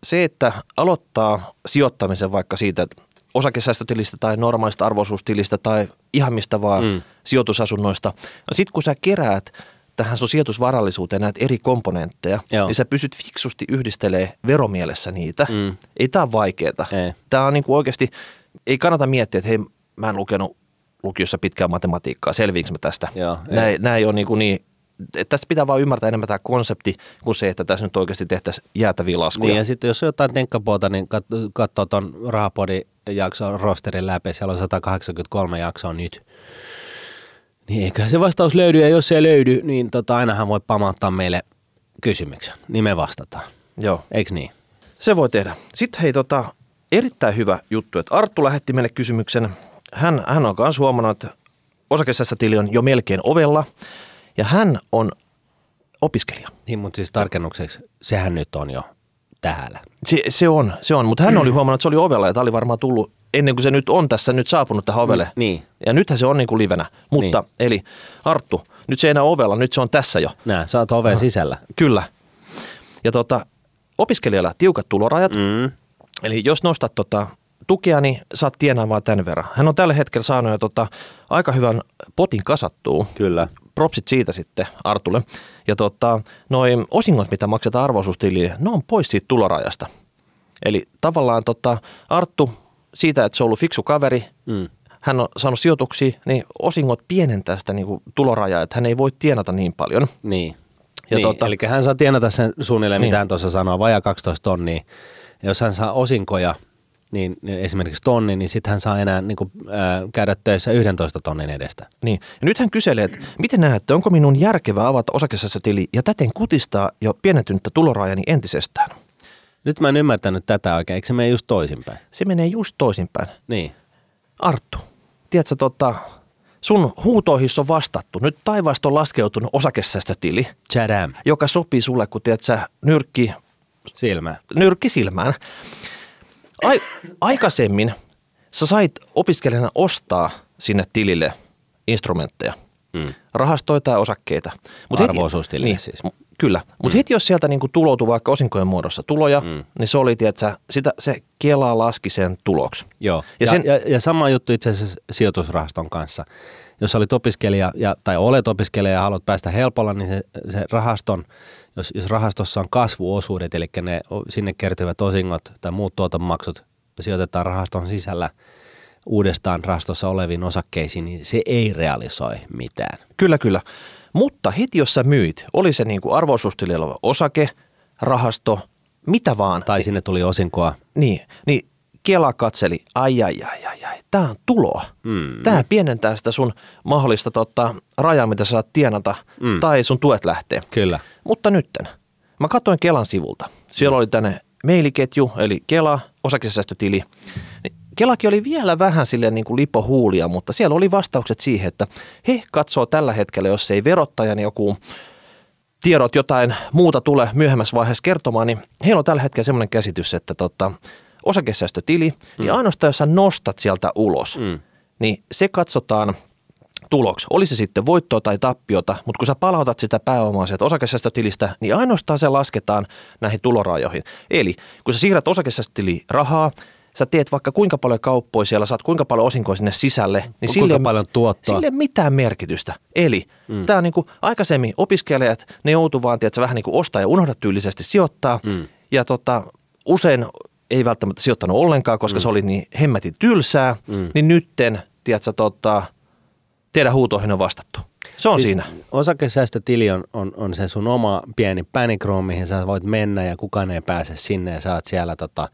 se, että aloittaa sijoittamisen vaikka siitä, että osakesäästötilistä tai normaalista arvoisuustilistä tai ihan mistä vaan mm. sijoitusasunnoista. No sitten kun sä keräät tähän sun sijoitusvarallisuuteen näitä eri komponentteja, Joo. niin sä pysyt fiksusti yhdistelee veromielessä niitä. Mm. Ei tää ole vaikeeta. tämä on niinku oikeasti, ei kannata miettiä, että hei mä en lukenut lukiossa pitkää matematiikkaa, selviinkö mä tästä. Nämä ei ole niinku niin että tässä pitää vaan ymmärtää enemmän tämä konsepti kuin se, että tässä nyt oikeasti tehtäisiin jäätäviä laskuja. Niin ja sitten jos on jotain tenkkapuolta, niin katsoo tuon rahapodin jakso rosterin läpi, siellä on 183 jaksoa nyt. Niin eiköhän se vastaus löydy, ja jos se ei löydy, niin tota, ainahan voi pamauttaa meille kysymyksen, niin me vastataan. Joo. Eiks niin? Se voi tehdä. Sitten hei, tota, erittäin hyvä juttu, että Arttu lähetti meille kysymyksen. Hän, hän on myös huomannut, että osakesäästötili on jo melkein ovella, ja hän on opiskelija. Niin, mutta siis tarkennukseksi, sehän nyt on jo täällä. Se, se on, se on. mutta hän oli mm. huomannut, että se oli ovella ja tämä oli varmaan tullut ennen kuin se nyt on tässä nyt saapunut tähän ovelle. Mm, niin. Ja nythän se on niin kuin livenä. Mutta niin. eli Arttu, nyt se ei enää ovella, nyt se on tässä jo. Nää, sä oot oven äh, sisällä. Kyllä. Ja tota, opiskelijalla tiukat tulorajat. Mm. Eli jos nostat tota, tukea, niin saat tienaamaan tämän verran. Hän on tällä hetkellä saanut jo tota, aika hyvän potin kasattua. Kyllä propsit siitä sitten Artulle. Ja tota, noin osingot, mitä maksetaan arvoisuustiliin, ne on pois siitä tulorajasta. Eli tavallaan tota, Arttu siitä, että se on ollut fiksu kaveri, mm. hän on saanut sijoituksia, niin osingot pienentää sitä niin kuin tulorajaa, että hän ei voi tienata niin paljon. Niin, ja niin, tuota, eli hän saa tienata sen suunnilleen, niin. mitä hän tuossa sanoo, vajaa 12 tonnia. Ja jos hän saa osinkoja, niin esimerkiksi tonni, niin sitten hän saa enää niin kuin, äh, käydä töissä 11 tonnin edestä. Niin. Ja nyt hän kyselee, että miten näette, onko minun järkevää avata osakesäästötili ja täten kutistaa jo pienentynyttä tulorajani entisestään? Nyt mä en ymmärtänyt tätä oikein. Eikö se mene just toisinpäin? Se menee just toisinpäin. Niin. Arttu, tiedätkö, tota, sun huutoihin on vastattu. Nyt taivaasta on laskeutunut osakesäästötili, Chadam. joka sopii sulle, kun tiedät nyrkki, Silmä. nyrkki silmään ai, aikaisemmin sä sait opiskelijana ostaa sinne tilille instrumentteja, mm. rahastoita ja osakkeita. Mut arvo niin, siis. Kyllä, mutta mm. heti jos sieltä niinku tuloutui vaikka osinkojen muodossa tuloja, mm. niin se oli, tiedätkö, sitä, se kelaa laski sen tuloksi. Joo, ja, ja, sen, ja, ja sama juttu itse asiassa sijoitusrahaston kanssa jos olet opiskelija ja, tai olet opiskelija ja haluat päästä helpolla, niin se, se rahaston, jos, jos rahastossa on kasvuosuudet, eli ne sinne kertyvät osingot tai muut tuotonmaksut sijoitetaan rahaston sisällä uudestaan rahastossa oleviin osakkeisiin, niin se ei realisoi mitään. Kyllä, kyllä. Mutta heti jos sä myit, oli se niin kuin oleva osake, rahasto, mitä vaan. Tai sinne tuli osinkoa. Niin, niin Kela katseli, ai ai ai ai, ai. tämä on tuloa. Mm. Tämä pienentää sitä sun mahdollista tota, rajaa, mitä sä saat tienata, mm. tai sun tuet lähtee. Kyllä. Mutta nytten, mä katsoin Kelan sivulta. Siellä mm. oli tänne mailiketju, eli Kela, osakesäästötili. Niin Kelakin oli vielä vähän silleen niin kuin lipohuulia, mutta siellä oli vastaukset siihen, että he katsoo tällä hetkellä, jos ei verottaja, niin joku tiedot jotain muuta tule myöhemmässä vaiheessa kertomaan, niin heillä on tällä hetkellä semmoinen käsitys, että tota, osakesäästötili, niin mm. niin ainoastaan jos sä nostat sieltä ulos, mm. niin se katsotaan – tuloksi. Oli se sitten voittoa tai tappiota, mutta kun sä palautat sitä pääomaa sieltä osakesäästötilistä, niin ainoastaan se lasketaan näihin tulorajoihin. Eli kun sä siirrät osakesäästötili rahaa, sä teet vaikka kuinka paljon kauppoja siellä, saat kuinka paljon osinkoja sinne sisälle, niin sille, paljon tuottaa? sille mitään merkitystä. Eli mm. tämä on niin kuin aikaisemmin opiskelijat, ne joutuu vaan, sä vähän niin kuin ostaa ja unohda tyylisesti sijoittaa, mm. ja tota, usein ei välttämättä sijoittanut ollenkaan, koska mm. se oli niin hemmätin tylsää, mm. niin nytten, tiedätkö, tota, teidän huutoihin on vastattu. Se on siis siinä. Osakesäästötili on, on, on se sun oma pieni panic room, mihin sä voit mennä ja kukaan ei pääse sinne ja sä oot siellä tota,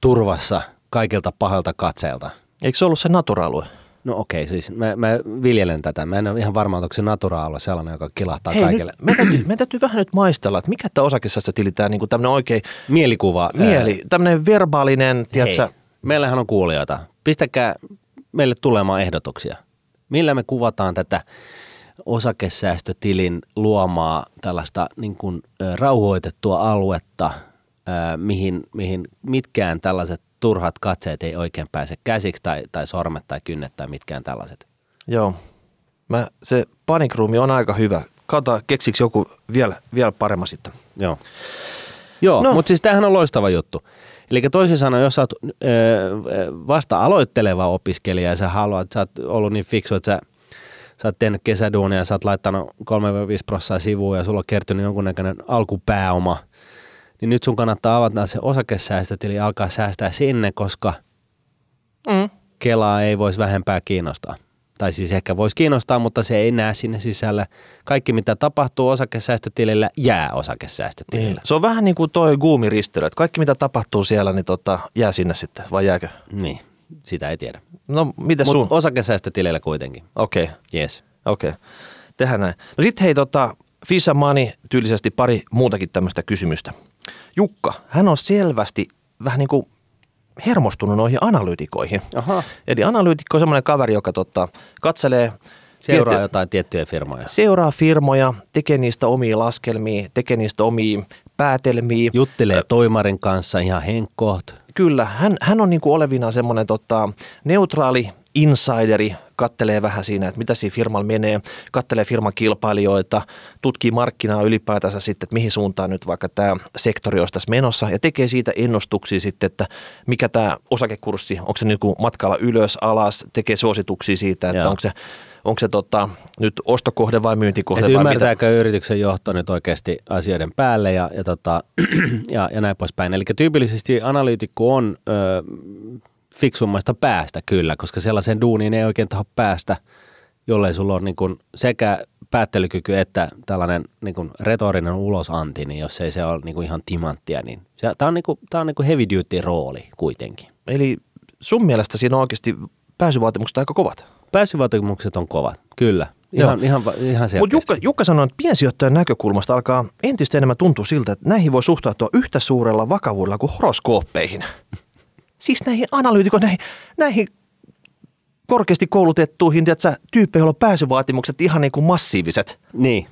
turvassa kaikilta pahalta katseelta. Eikö se ollut se natura-alue? No okei, siis mä, mä viljelen tätä. Mä en ole ihan varma, onko se naturaalla sellainen, joka kilahtaa Hei, kaikille. Nyt, me, täytyy, me täytyy vähän nyt maistella, että mikä tämä osakesäästötili, tämä niinku tämmöinen oikein... Mielikuva. Mieli, tämmöinen verbaalinen, tiedätkö? Meillähän on kuulijoita. Pistäkää meille tulemaan ehdotuksia. Millä me kuvataan tätä osakesäästötilin luomaa tällaista niin kuin, rauhoitettua aluetta, mihin, mihin mitkään tällaiset turhat katseet ei oikein pääse käsiksi tai, tai sormet tai kynnet tai mitkään tällaiset. Joo. Mä, se panikruumi on aika hyvä. Kata, keksiksi joku vielä, vielä paremmin sitten. Joo. Joo, no. mutta siis tämähän on loistava juttu. Eli toisin sanoen, jos sä oot ö, vasta aloitteleva opiskelija ja sä haluat, sä oot ollut niin fiksu, että sä, sä oot tehnyt kesäduunia ja sä oot laittanut 3-5 prosenttia sivuun ja sulla on kertynyt jonkunnäköinen alkupääoma – niin nyt sun kannattaa avata se osakesäästötili ja alkaa säästää sinne, koska mm. Kelaa ei voisi vähempää kiinnostaa. Tai siis ehkä voisi kiinnostaa, mutta se ei näe sinne sisällä. Kaikki, mitä tapahtuu osakesäästötilillä, jää osakesäästötilillä. Niin. Se on vähän niin kuin toi guumiristely, että kaikki mitä tapahtuu siellä, niin tota, jää sinne sitten, vai jääkö? Niin, sitä ei tiedä. No, mitä sun? Mut osakesäästötilillä kuitenkin. Okei. Okay. Yes. Okei. Okay. Tehdään näin. No sitten hei, tota, Fisa Mani tyylisesti pari muutakin tämmöistä kysymystä. Jukka, hän on selvästi vähän niin kuin hermostunut noihin analyytikoihin. Aha. Eli analyytikko on semmoinen kaveri, joka totta katselee Seuraa tietty, jotain tiettyjä firmoja. Seuraa firmoja, tekee niistä omia laskelmia, tekee niistä omia päätelmiä. Juttelee toimarin kanssa ihan henkkoht. Kyllä, hän, hän on niin kuin olevina semmoinen tota, neutraali insideri, kattelee vähän siinä, että mitä siinä firmalla menee, kattelee firman kilpailijoita, tutkii markkinaa ylipäätänsä sitten, että mihin suuntaan nyt vaikka tämä sektori olisi tässä menossa ja tekee siitä ennustuksia sitten, että mikä tämä osakekurssi, onko se niin matkalla ylös, alas, tekee suosituksia siitä, että Joo. onko se onko se tota, nyt ostokohde vai myyntikohde? Et vai ymmärtääkö mitä? yrityksen johto nyt oikeasti asioiden päälle ja, ja, tota, ja, ja näin poispäin. Eli tyypillisesti analyytikko on ö, fiksummasta päästä kyllä, koska sellaisen duuniin ei oikein taho päästä, jollei sulla on niin kun sekä päättelykyky että tällainen niin kuin retorinen ulosanti, niin jos ei se ole niin kuin ihan timanttia, niin tämä on, niin kuin, tää on niin kuin heavy duty rooli kuitenkin. Eli sun mielestä siinä on oikeasti pääsyvaatimukset aika kovat. Pääsyvaatimukset on kovat, kyllä. Ihan, ihan, ihan Mutta Jukka, Jukka sanoi, että piensijoittajan näkökulmasta alkaa entistä enemmän tuntua siltä, että näihin voi suhtautua yhtä suurella vakavuudella kuin horoskooppeihin. siis näihin analyytikoihin, näihin, näihin korkeasti koulutettuihin tiiätkö, tyyppeihin, on pääsyvaatimukset ihan niin kuin massiiviset. Niin.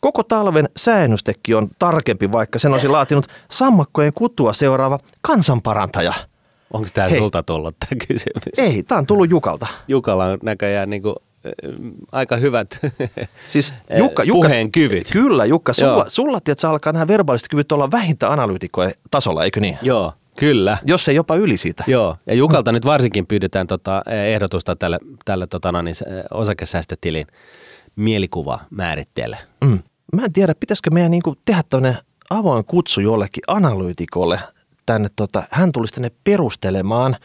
Koko talven säännöstekki on tarkempi, vaikka sen olisi laatinut sammakkojen kutua seuraava kansanparantaja – Onko tämä sulta tullut tämä kysymys? Ei, tämä on tullut Jukalta. Jukalla on näköjään niin kuin aika hyvät siis Jukka, Jukka, kyvyt. Kyllä, Jukka, sulla, Joo. sulla tiedätkö, alkaa nämä verbaaliset kyvyt olla vähintä analyytikkojen tasolla, eikö niin? Joo, kyllä. Jos ei jopa yli siitä. Joo, ja Jukalta nyt varsinkin pyydetään tota ehdotusta tälle, tälle tota, no niin, osakesäästötilin määritteelle. Mm. Mä en tiedä, pitäisikö meidän niin kuin, tehdä tämmöinen avoin kutsu jollekin analyytikolle tänne, tota, hän tulisi tänne perustelemaan,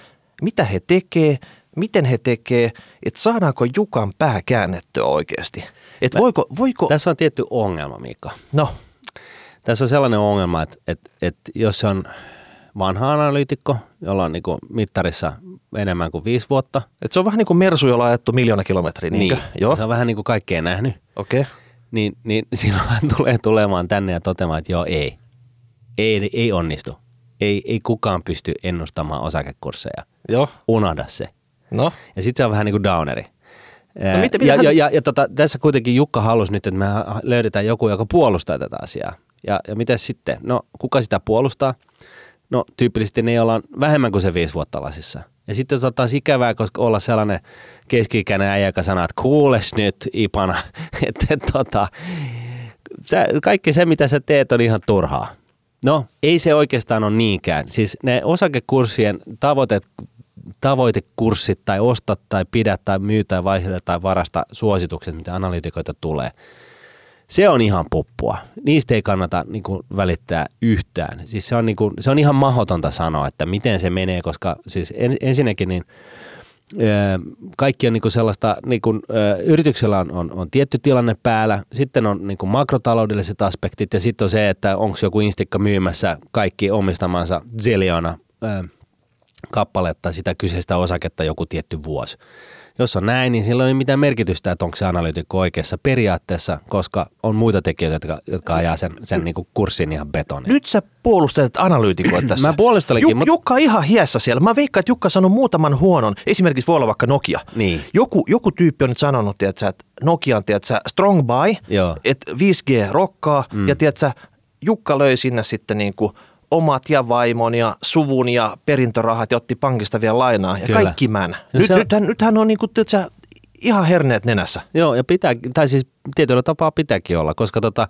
mitä he tekee, miten he tekee, että saadaanko Jukan pää käännettyä oikeasti. Et voiko, voiko... Tässä on tietty ongelma, Mika. No. Tässä on sellainen ongelma, että, että, että jos on vanha analyytikko, jolla on niin kuin mittarissa enemmän kuin viisi vuotta. Et se on vähän niin kuin Mersu, jolla on ajettu miljoona kilometriä. Niin, joo. se on vähän niin kuin kaikkea nähnyt. Okei. Okay. Niin, niin silloin tulee tulemaan tänne ja toteamaan, että joo ei, ei, ei onnistu ei, ei kukaan pysty ennustamaan osakekursseja. Joo. Unohda se. No. Ja sitten se on vähän niin kuin downeri. No, mitä? ja, hän... ja, ja, ja tota, tässä kuitenkin Jukka halusi nyt, että me löydetään joku, joka puolustaa tätä asiaa. Ja, ja mitä sitten? No, kuka sitä puolustaa? No, tyypillisesti ne, joilla on vähemmän kuin se viisi vuotta lasissa. Ja sitten se on taas ikävää, koska olla sellainen keski-ikäinen äijä, joka sanoo, että kuules nyt Ipana, että tota, sä, kaikki se, mitä sä teet, on ihan turhaa. No, ei se oikeastaan ole niinkään. Siis ne osakekurssien tavoitet, tavoitekurssit tai osta tai pidä tai myy tai vaihda tai varasta suositukset, mitä analytikoita tulee, se on ihan puppua. Niistä ei kannata niin kuin, välittää yhtään. Siis se on, niin kuin, se on ihan mahdotonta sanoa, että miten se menee, koska siis en, ensinnäkin niin – kaikki on niin kuin sellaista, niin kuin, yrityksellä on, on, on tietty tilanne päällä, sitten on niin kuin makrotaloudelliset aspektit ja sitten on se, että onko joku instikka myymässä kaikki omistamansa zeliona kappaletta sitä kyseistä osaketta joku tietty vuosi jos on näin, niin silloin ei mitään merkitystä, että onko se analyytikko oikeassa periaatteessa, koska on muita tekijöitä, jotka, jotka ajaa sen, sen niin kuin kurssin ihan betoniin. Nyt sä puolustelet analyytikoita tässä. Mä puolustelenkin. Juk- mutta... Jukka ihan hiessä siellä. Mä veikkaan, että Jukka sanoi muutaman huonon. Esimerkiksi voi olla vaikka Nokia. Niin. Joku, joku tyyppi on nyt sanonut, tiedätkö, että Nokia on tiedätkö, strong buy, Joo. että 5G rokkaa mm. ja tiedätkö, Jukka löi sinne sitten niin kuin – omat ja vaimon ja suvun ja perintörahat ja otti pankista vielä lainaa ja Kyllä. kaikki mä. nyt, on... nythän, nythän on niin kuin, tiiätkö, ihan herneet nenässä. Joo, ja pitää, tai siis tietyllä tapaa pitääkin olla, koska tota,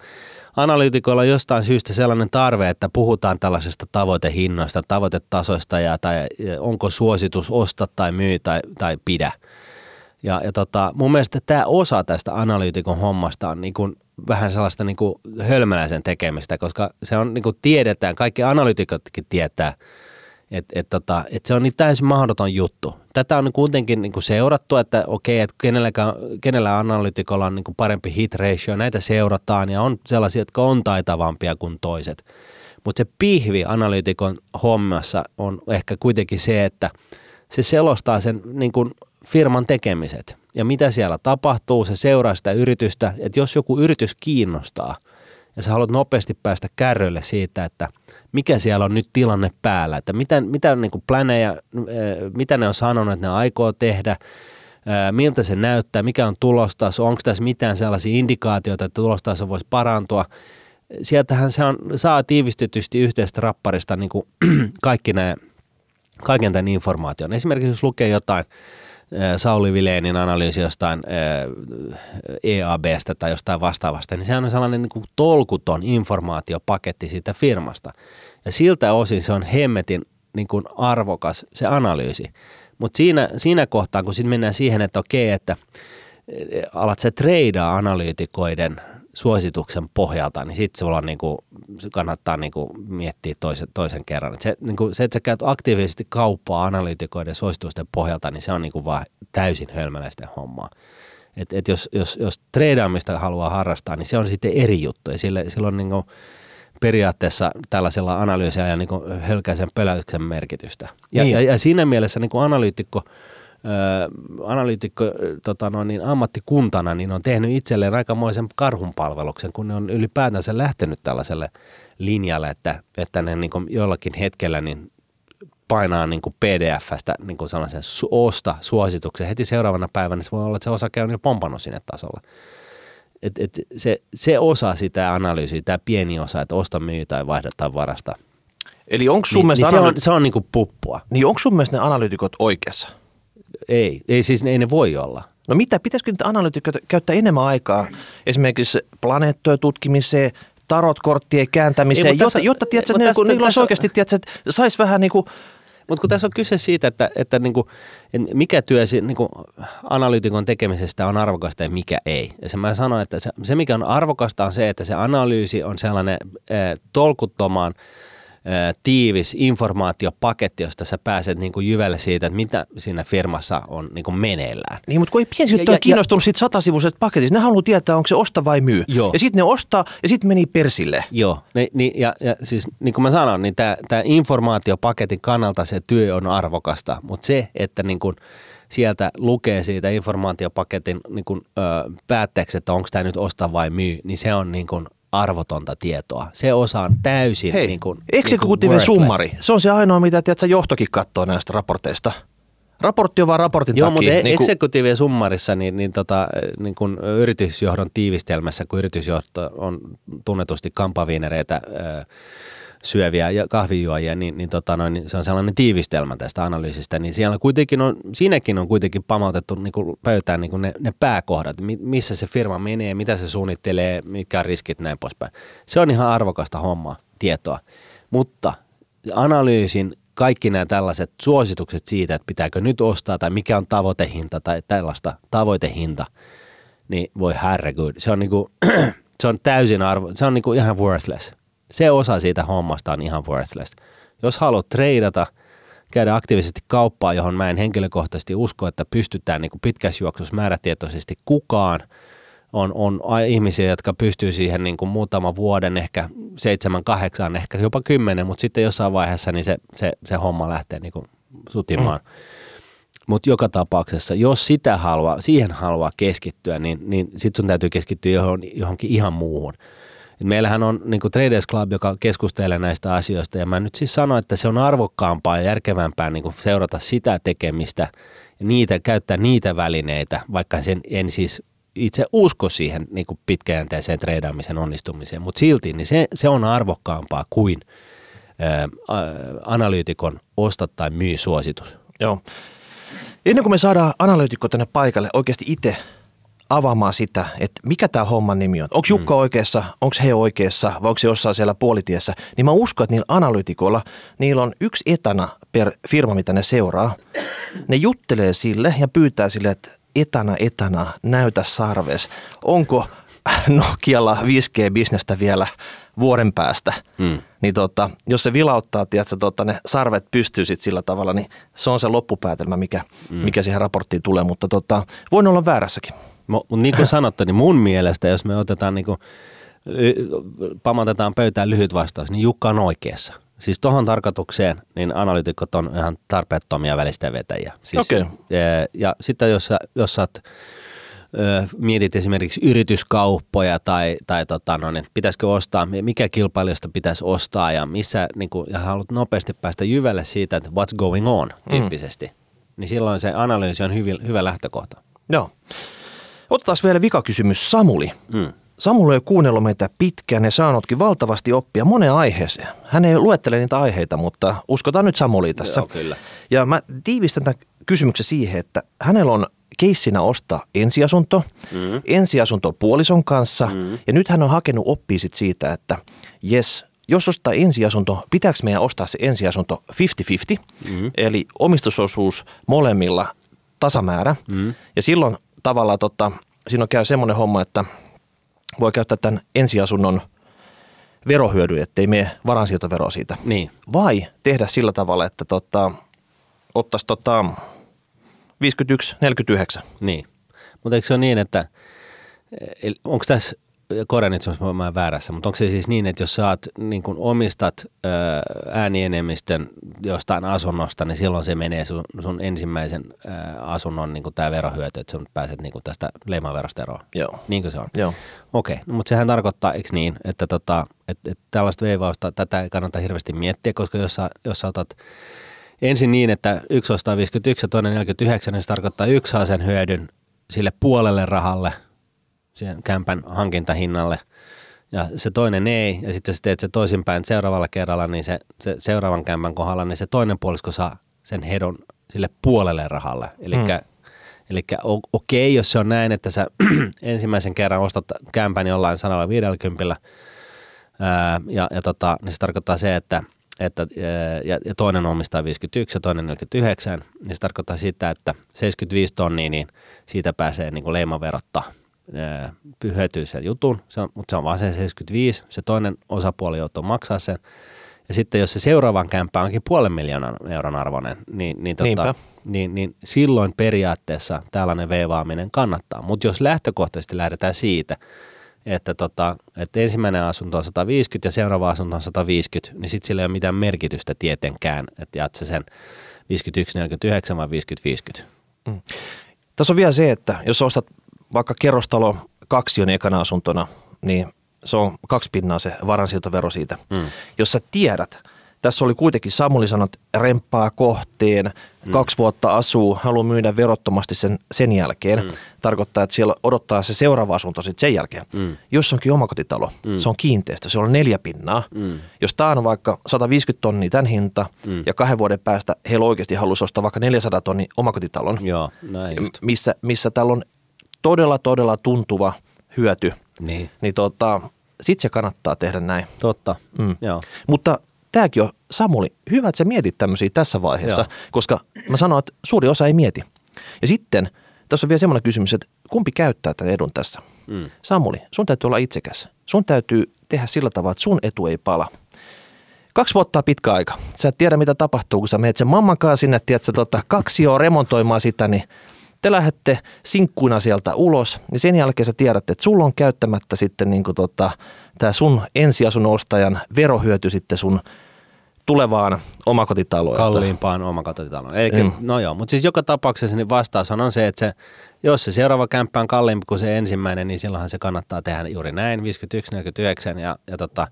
analyytikoilla on jostain syystä sellainen tarve, että puhutaan tällaisista tavoitehinnoista, tavoitetasoista ja tai onko suositus osta tai myy tai, tai pidä. Ja, ja tota, mun mielestä tämä osa tästä analyytikon hommasta on niin kuin vähän sellaista niin kuin hölmäläisen tekemistä, koska se on niin kuin tiedetään, kaikki analytikotkin tietää, että et tota, et se on niin täysin mahdoton juttu. Tätä on niinku kuitenkin niin kuin seurattu, että okei, että kenelläkään, kenellä analytikolla on niin kuin parempi hit ratio, näitä seurataan ja on sellaisia, jotka on taitavampia kuin toiset. Mutta se pihvi analytikon hommassa on ehkä kuitenkin se, että se selostaa sen niin kuin firman tekemiset ja mitä siellä tapahtuu, se seuraa sitä yritystä, että jos joku yritys kiinnostaa ja sä haluat nopeasti päästä kärrylle siitä, että mikä siellä on nyt tilanne päällä, että mitä, mitä niin kuin planeja, äh, mitä ne on sanonut, että ne aikoo tehdä, äh, miltä se näyttää, mikä on tulostaso, onko tässä mitään sellaisia indikaatioita, että tulostaso voisi parantua. Sieltähän se on, saa tiivistetysti yhteistä rapparista niin kuin kaikki nämä, kaiken tämän informaation. Esimerkiksi jos lukee jotain, Äh, Sauli Vileenin analyysi jostain äh, EABstä tai jostain vastaavasta, niin sehän on sellainen niin kuin tolkuton informaatiopaketti siitä firmasta. Ja siltä osin se on hemmetin niin kuin arvokas se analyysi. Mutta siinä, siinä kohtaa, kun sitten mennään siihen, että okei, että äh, alat se treidaa analyytikoiden – suosituksen pohjalta, niin sitten sulla on niinku, se kannattaa niinku miettiä toisen, toisen kerran. Et se, niinku, se, että sä käyt aktiivisesti kauppaa analyytikoiden suositusten pohjalta, niin se on niinku vaan täysin hölmäläisten hommaa. Et, et jos, jos, jos treidaamista haluaa harrastaa, niin se on sitten eri juttu. Ja sille, silloin niinku, periaatteessa tällaisella analyysillä ja niinku hölkäisen peläyksen merkitystä. Ja, niin. ja, ja siinä mielessä niinku analyytikko – analyytikko tota noin, niin ammattikuntana niin on tehnyt itselleen aikamoisen karhunpalveluksen, kun ne on ylipäätänsä lähtenyt tällaiselle linjalle, että, että ne niin kuin jollakin hetkellä niin painaa niin kuin PDF-stä niin kuin sellaisen osta suosituksen. Heti seuraavana päivänä se voi olla, että se osake on niin jo pompannut sinne tasolla. Et, et se, se osa sitä analyysiä, tämä pieni osa, että osta, myy tai vaihda tai varasta. Eli onko sun niin, mielestä... Niin analy- se on, se on niin kuin puppua. Niin onko sun mielestä ne analyytikot oikeassa? Ei, ei siis ei ne voi olla. No mitä, pitäisikö nyt analyytikkoja käyttää enemmän aikaa esimerkiksi planeettojen tutkimiseen, tarotkorttien kääntämiseen, ei, tässä, jotta, jotta tiedätkö, niin, niillä olisi oikeasti, tiedätkö, että saisi vähän niin kuin mutta kun tässä on kyse siitä, että, että niinku, mikä työ niinku, analyytikon tekemisestä on arvokasta ja mikä ei. Ja se mä sanoin, että se, se mikä on arvokasta on se, että se analyysi on sellainen äh, tolkuttomaan – tiivis informaatiopaketti, josta sä pääset niin kuin jyvälle siitä, että mitä siinä firmassa on niin kuin meneillään. Niin, mutta kun ei piensijoittaja ole kiinnostunut siitä satasivuisesta paketista, ne haluaa tietää, onko se osta vai myy. Joo. Ja sitten ne ostaa ja sitten meni persille. Joo, ni, ni, ja, ja siis niin kuin mä sanon, niin tämä informaatiopaketin kannalta se työ on arvokasta, mutta se, että niin kuin, sieltä lukee siitä informaatiopaketin niin kuin ö, päätteeksi, että onko tämä nyt osta vai myy, niin se on niin kuin arvotonta tietoa. Se on täysin Hei, niin kuin, eksekutiivinen niin summari. Se on se ainoa, mitä tiedätkö, johtokin katsoo näistä raporteista. Raportti on vaan raportin Joo, takia. Joo, mutta e- niin eksekutiivien summarissa, niin, niin, tota, e, niin kun yritysjohdon tiivistelmässä, kun yritysjohto on tunnetusti kampaviinereitä, öö, syöviä ja kahvijuojia, niin, niin, tota noin, niin se on sellainen tiivistelmä tästä analyysistä, niin siellä kuitenkin on, siinäkin on kuitenkin pamautettu niin kuin pöytään niin kuin ne, ne, pääkohdat, missä se firma menee, mitä se suunnittelee, mitkä on riskit näin poispäin. Se on ihan arvokasta hommaa, tietoa, mutta analyysin kaikki nämä tällaiset suositukset siitä, että pitääkö nyt ostaa tai mikä on tavoitehinta tai tällaista tavoitehinta, niin voi herregud, se on, niinku, se on täysin arvo, se on niinku ihan worthless – se osa siitä hommasta on ihan worthless. Jos haluat treidata, käydä aktiivisesti kauppaa, johon mä en henkilökohtaisesti usko, että pystytään niin pitkässä juoksussa määrätietoisesti kukaan. On, on ihmisiä, jotka pystyy siihen niin kuin muutama vuoden, ehkä seitsemän, kahdeksan, ehkä jopa kymmenen, mutta sitten jossain vaiheessa niin se, se, se homma lähtee niin kuin sutimaan. Mm. Mutta joka tapauksessa, jos sitä haluaa, siihen haluaa keskittyä, niin, niin sitten sun täytyy keskittyä johon, johonkin ihan muuhun. Et meillähän on niin Traders Club, joka keskustelee näistä asioista ja mä nyt siis sanon, että se on arvokkaampaa ja järkevämpää niin seurata sitä tekemistä ja niitä, käyttää niitä välineitä, vaikka sen en siis itse usko siihen niin kuin pitkäjänteiseen treidaamisen onnistumiseen, mutta silti niin se, se on arvokkaampaa kuin ää, analyytikon osta tai myy suositus. Joo. Ennen kuin me saadaan analyytikko tänne paikalle oikeasti itse avaamaan sitä, että mikä tämä homman nimi on. Onko Jukka mm. oikeassa, onko he oikeassa vai onko se jossain siellä puolitiessä. Niin mä uskon, että niillä analytikoilla, niillä on yksi etana per firma, mitä ne seuraa. Ne juttelee sille ja pyytää sille, että etana, etana, näytä sarves. Onko Nokialla 5G-bisnestä vielä vuoden päästä, mm. niin tota, jos se vilauttaa, että tota, ne sarvet pystyy sit sillä tavalla, niin se on se loppupäätelmä, mikä, mm. mikä siihen raporttiin tulee, mutta tota, voin olla väärässäkin. Mutta niin kuin sanottu, niin mun mielestä, jos me otetaan niin kuin, pamatetaan pöytään lyhyt vastaus, niin Jukka on oikeassa. Siis tuohon tarkoitukseen, niin analytikot on ihan tarpeettomia välistä vetäjiä. Siis, okay. ja, e, ja sitten jos, sä, jos sä oot, mietit esimerkiksi yrityskauppoja tai, tai tota, no, niin pitäisikö ostaa, mikä kilpailijasta pitäisi ostaa ja missä, niin kun, ja haluat nopeasti päästä jyvälle siitä, että what's going on mm. tyyppisesti, mm. niin silloin se analyysi on hyvin, hyvä lähtökohta. Joo. No. Otetaan vielä vikakysymys Samuli. Mm. Samuli on kuunnellut meitä pitkään ja saanutkin valtavasti oppia moneen aiheeseen. Hän ei luettele niitä aiheita, mutta uskotaan nyt Samuli tässä. Joo, kyllä. Ja mä tiivistän tämän kysymyksen siihen, että hänellä on keissinä ostaa ensiasunto, mm. ensiasunto puolison kanssa mm. ja nyt hän on hakenut oppia sit siitä, että jes, jos ostaa ensiasunto, pitääkö meidän ostaa se ensiasunto 50-50, mm. eli omistusosuus molemmilla tasamäärä. Mm. Ja silloin tavallaan tota, siinä on käy semmoinen homma, että voi käyttää tämän ensiasunnon verohyödyn, ettei mene varansiirtovero siitä. Niin. Vai tehdä sillä tavalla, että tota, ottaisi tota 51-49. Niin. Mutta eikö se ole niin, että eh, onko tässä nyt, jos mä väärässä, mutta onko se siis niin, että jos saat, niin kun omistat äänienemmistön jostain asunnosta, niin silloin se menee sun, sun ensimmäisen ää, asunnon niin tämä verohyöty, että sä pääset niin tästä leimaverosta eroon. Joo. Niinkö se on? Joo. Okei, okay. no, mutta sehän tarkoittaa, eikö niin, että tota, et, et tällaista veivausta, tätä ei kannata hirveästi miettiä, koska jos sä, jos sä otat ensin niin, että yksi ostaa 51 ja toinen 49, niin se tarkoittaa yksi saa sen hyödyn sille puolelle rahalle – siihen kämpän hankintahinnalle ja se toinen ei, ja sitten sä teet se toisinpäin seuraavalla kerralla, niin se, se seuraavan kämpän kohdalla, niin se toinen puolisko saa sen hedon sille puolelle rahalle. Eli mm. okei, okay, jos se on näin, että sä ensimmäisen kerran ostat kämpän jollain sanalla ää, ja, ja tota, niin se tarkoittaa se, että että, ja, ja toinen omistaa 51 ja toinen 49, niin se tarkoittaa sitä, että 75 tonnia, niin siitä pääsee niin kuin leimaverottaa – pyhätyy sen jutun, se on, mutta se on vaan se 75, se toinen osapuoli joutuu maksaa sen. Ja sitten jos se seuraavan kämppä onkin puolen miljoonan euron arvoinen, niin, niin, tota, niin, niin silloin periaatteessa tällainen veivaaminen kannattaa. Mutta jos lähtökohtaisesti lähdetään siitä, että, tota, että ensimmäinen asunto on 150 ja seuraava asunto on 150, niin sitten sillä ei ole mitään merkitystä tietenkään, että jaat se sen 51, 49 vai 50, 50. Mm. Tässä on vielä se, että jos ostat vaikka kerrostalo kaksi on ekana asuntona, niin se on kaksi pinnaa se varansiirtovero siitä, mm. jos sä tiedät, tässä oli kuitenkin Samuli sanat remppaa kohteen, mm. kaksi vuotta asuu, haluaa myydä verottomasti sen, sen jälkeen. Mm. Tarkoittaa, että siellä odottaa se seuraava asunto sitten sen jälkeen. Mm. Jos onkin omakotitalo, mm. se on kiinteistö, se on neljä pinnaa. Mm. Jos tämä on vaikka 150 tonnia tämän hinta mm. ja kahden vuoden päästä heillä oikeasti halusi ostaa vaikka 400 tonnia omakotitalon, Joo, näin just. missä, missä täällä on todella, todella tuntuva hyöty, niin, niin tota, sitten se kannattaa tehdä näin. Totta, mm. joo. Mutta tämäkin on, Samuli, hyvä, että sä mietit tämmöisiä tässä vaiheessa, joo. koska mä sanoin, että suuri osa ei mieti. Ja sitten tässä on vielä semmoinen kysymys, että kumpi käyttää tämän edun tässä? Mm. Samuli, sun täytyy olla itsekäs. Sun täytyy tehdä sillä tavalla, että sun etu ei pala. Kaksi vuotta on pitkä aika. Sä et tiedä, mitä tapahtuu, kun sä menet sen mamman kanssa sinne, tiedät sä, tota, kaksi on remontoimaan sitä, niin te lähdette sinkkuina sieltä ulos ja sen jälkeen sä tiedät, että sulla on käyttämättä sitten niin kuin tota, tämä sun ensiasunnon ostajan verohyöty sitten sun tulevaan omakotitaloon. Kalliimpaan omakotitaloon. Eikä, mm. Niin. No joo, mutta siis joka tapauksessa niin vastaus on se, että se, jos se seuraava kämppä on kalliimpi kuin se ensimmäinen, niin silloinhan se kannattaa tehdä juuri näin, 51-49. Ja, ja tota,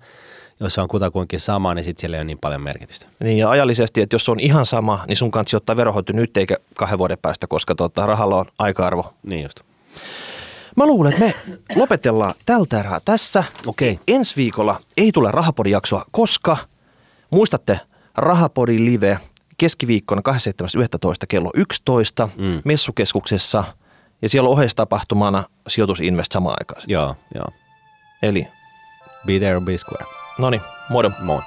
jos se on kutakuinkin sama, niin sitten siellä ei ole niin paljon merkitystä. Niin ja ajallisesti, että jos se on ihan sama, niin sun kanssa ottaa verohoito nyt eikä kahden vuoden päästä, koska tota, rahalla on aika-arvo. Niin just. Mä luulen, että me lopetellaan tältä erää tässä. Okei. Okay. Ensi viikolla ei tule rahapodijaksoa, koska muistatte Rahapodi Live keskiviikkona 27.11. kello 11 mm. messukeskuksessa ja siellä on ohjeistapahtumana sijoitusinvest samaan aikaan. Joo, joo. Eli be there, be square. No niin, moro. Moi.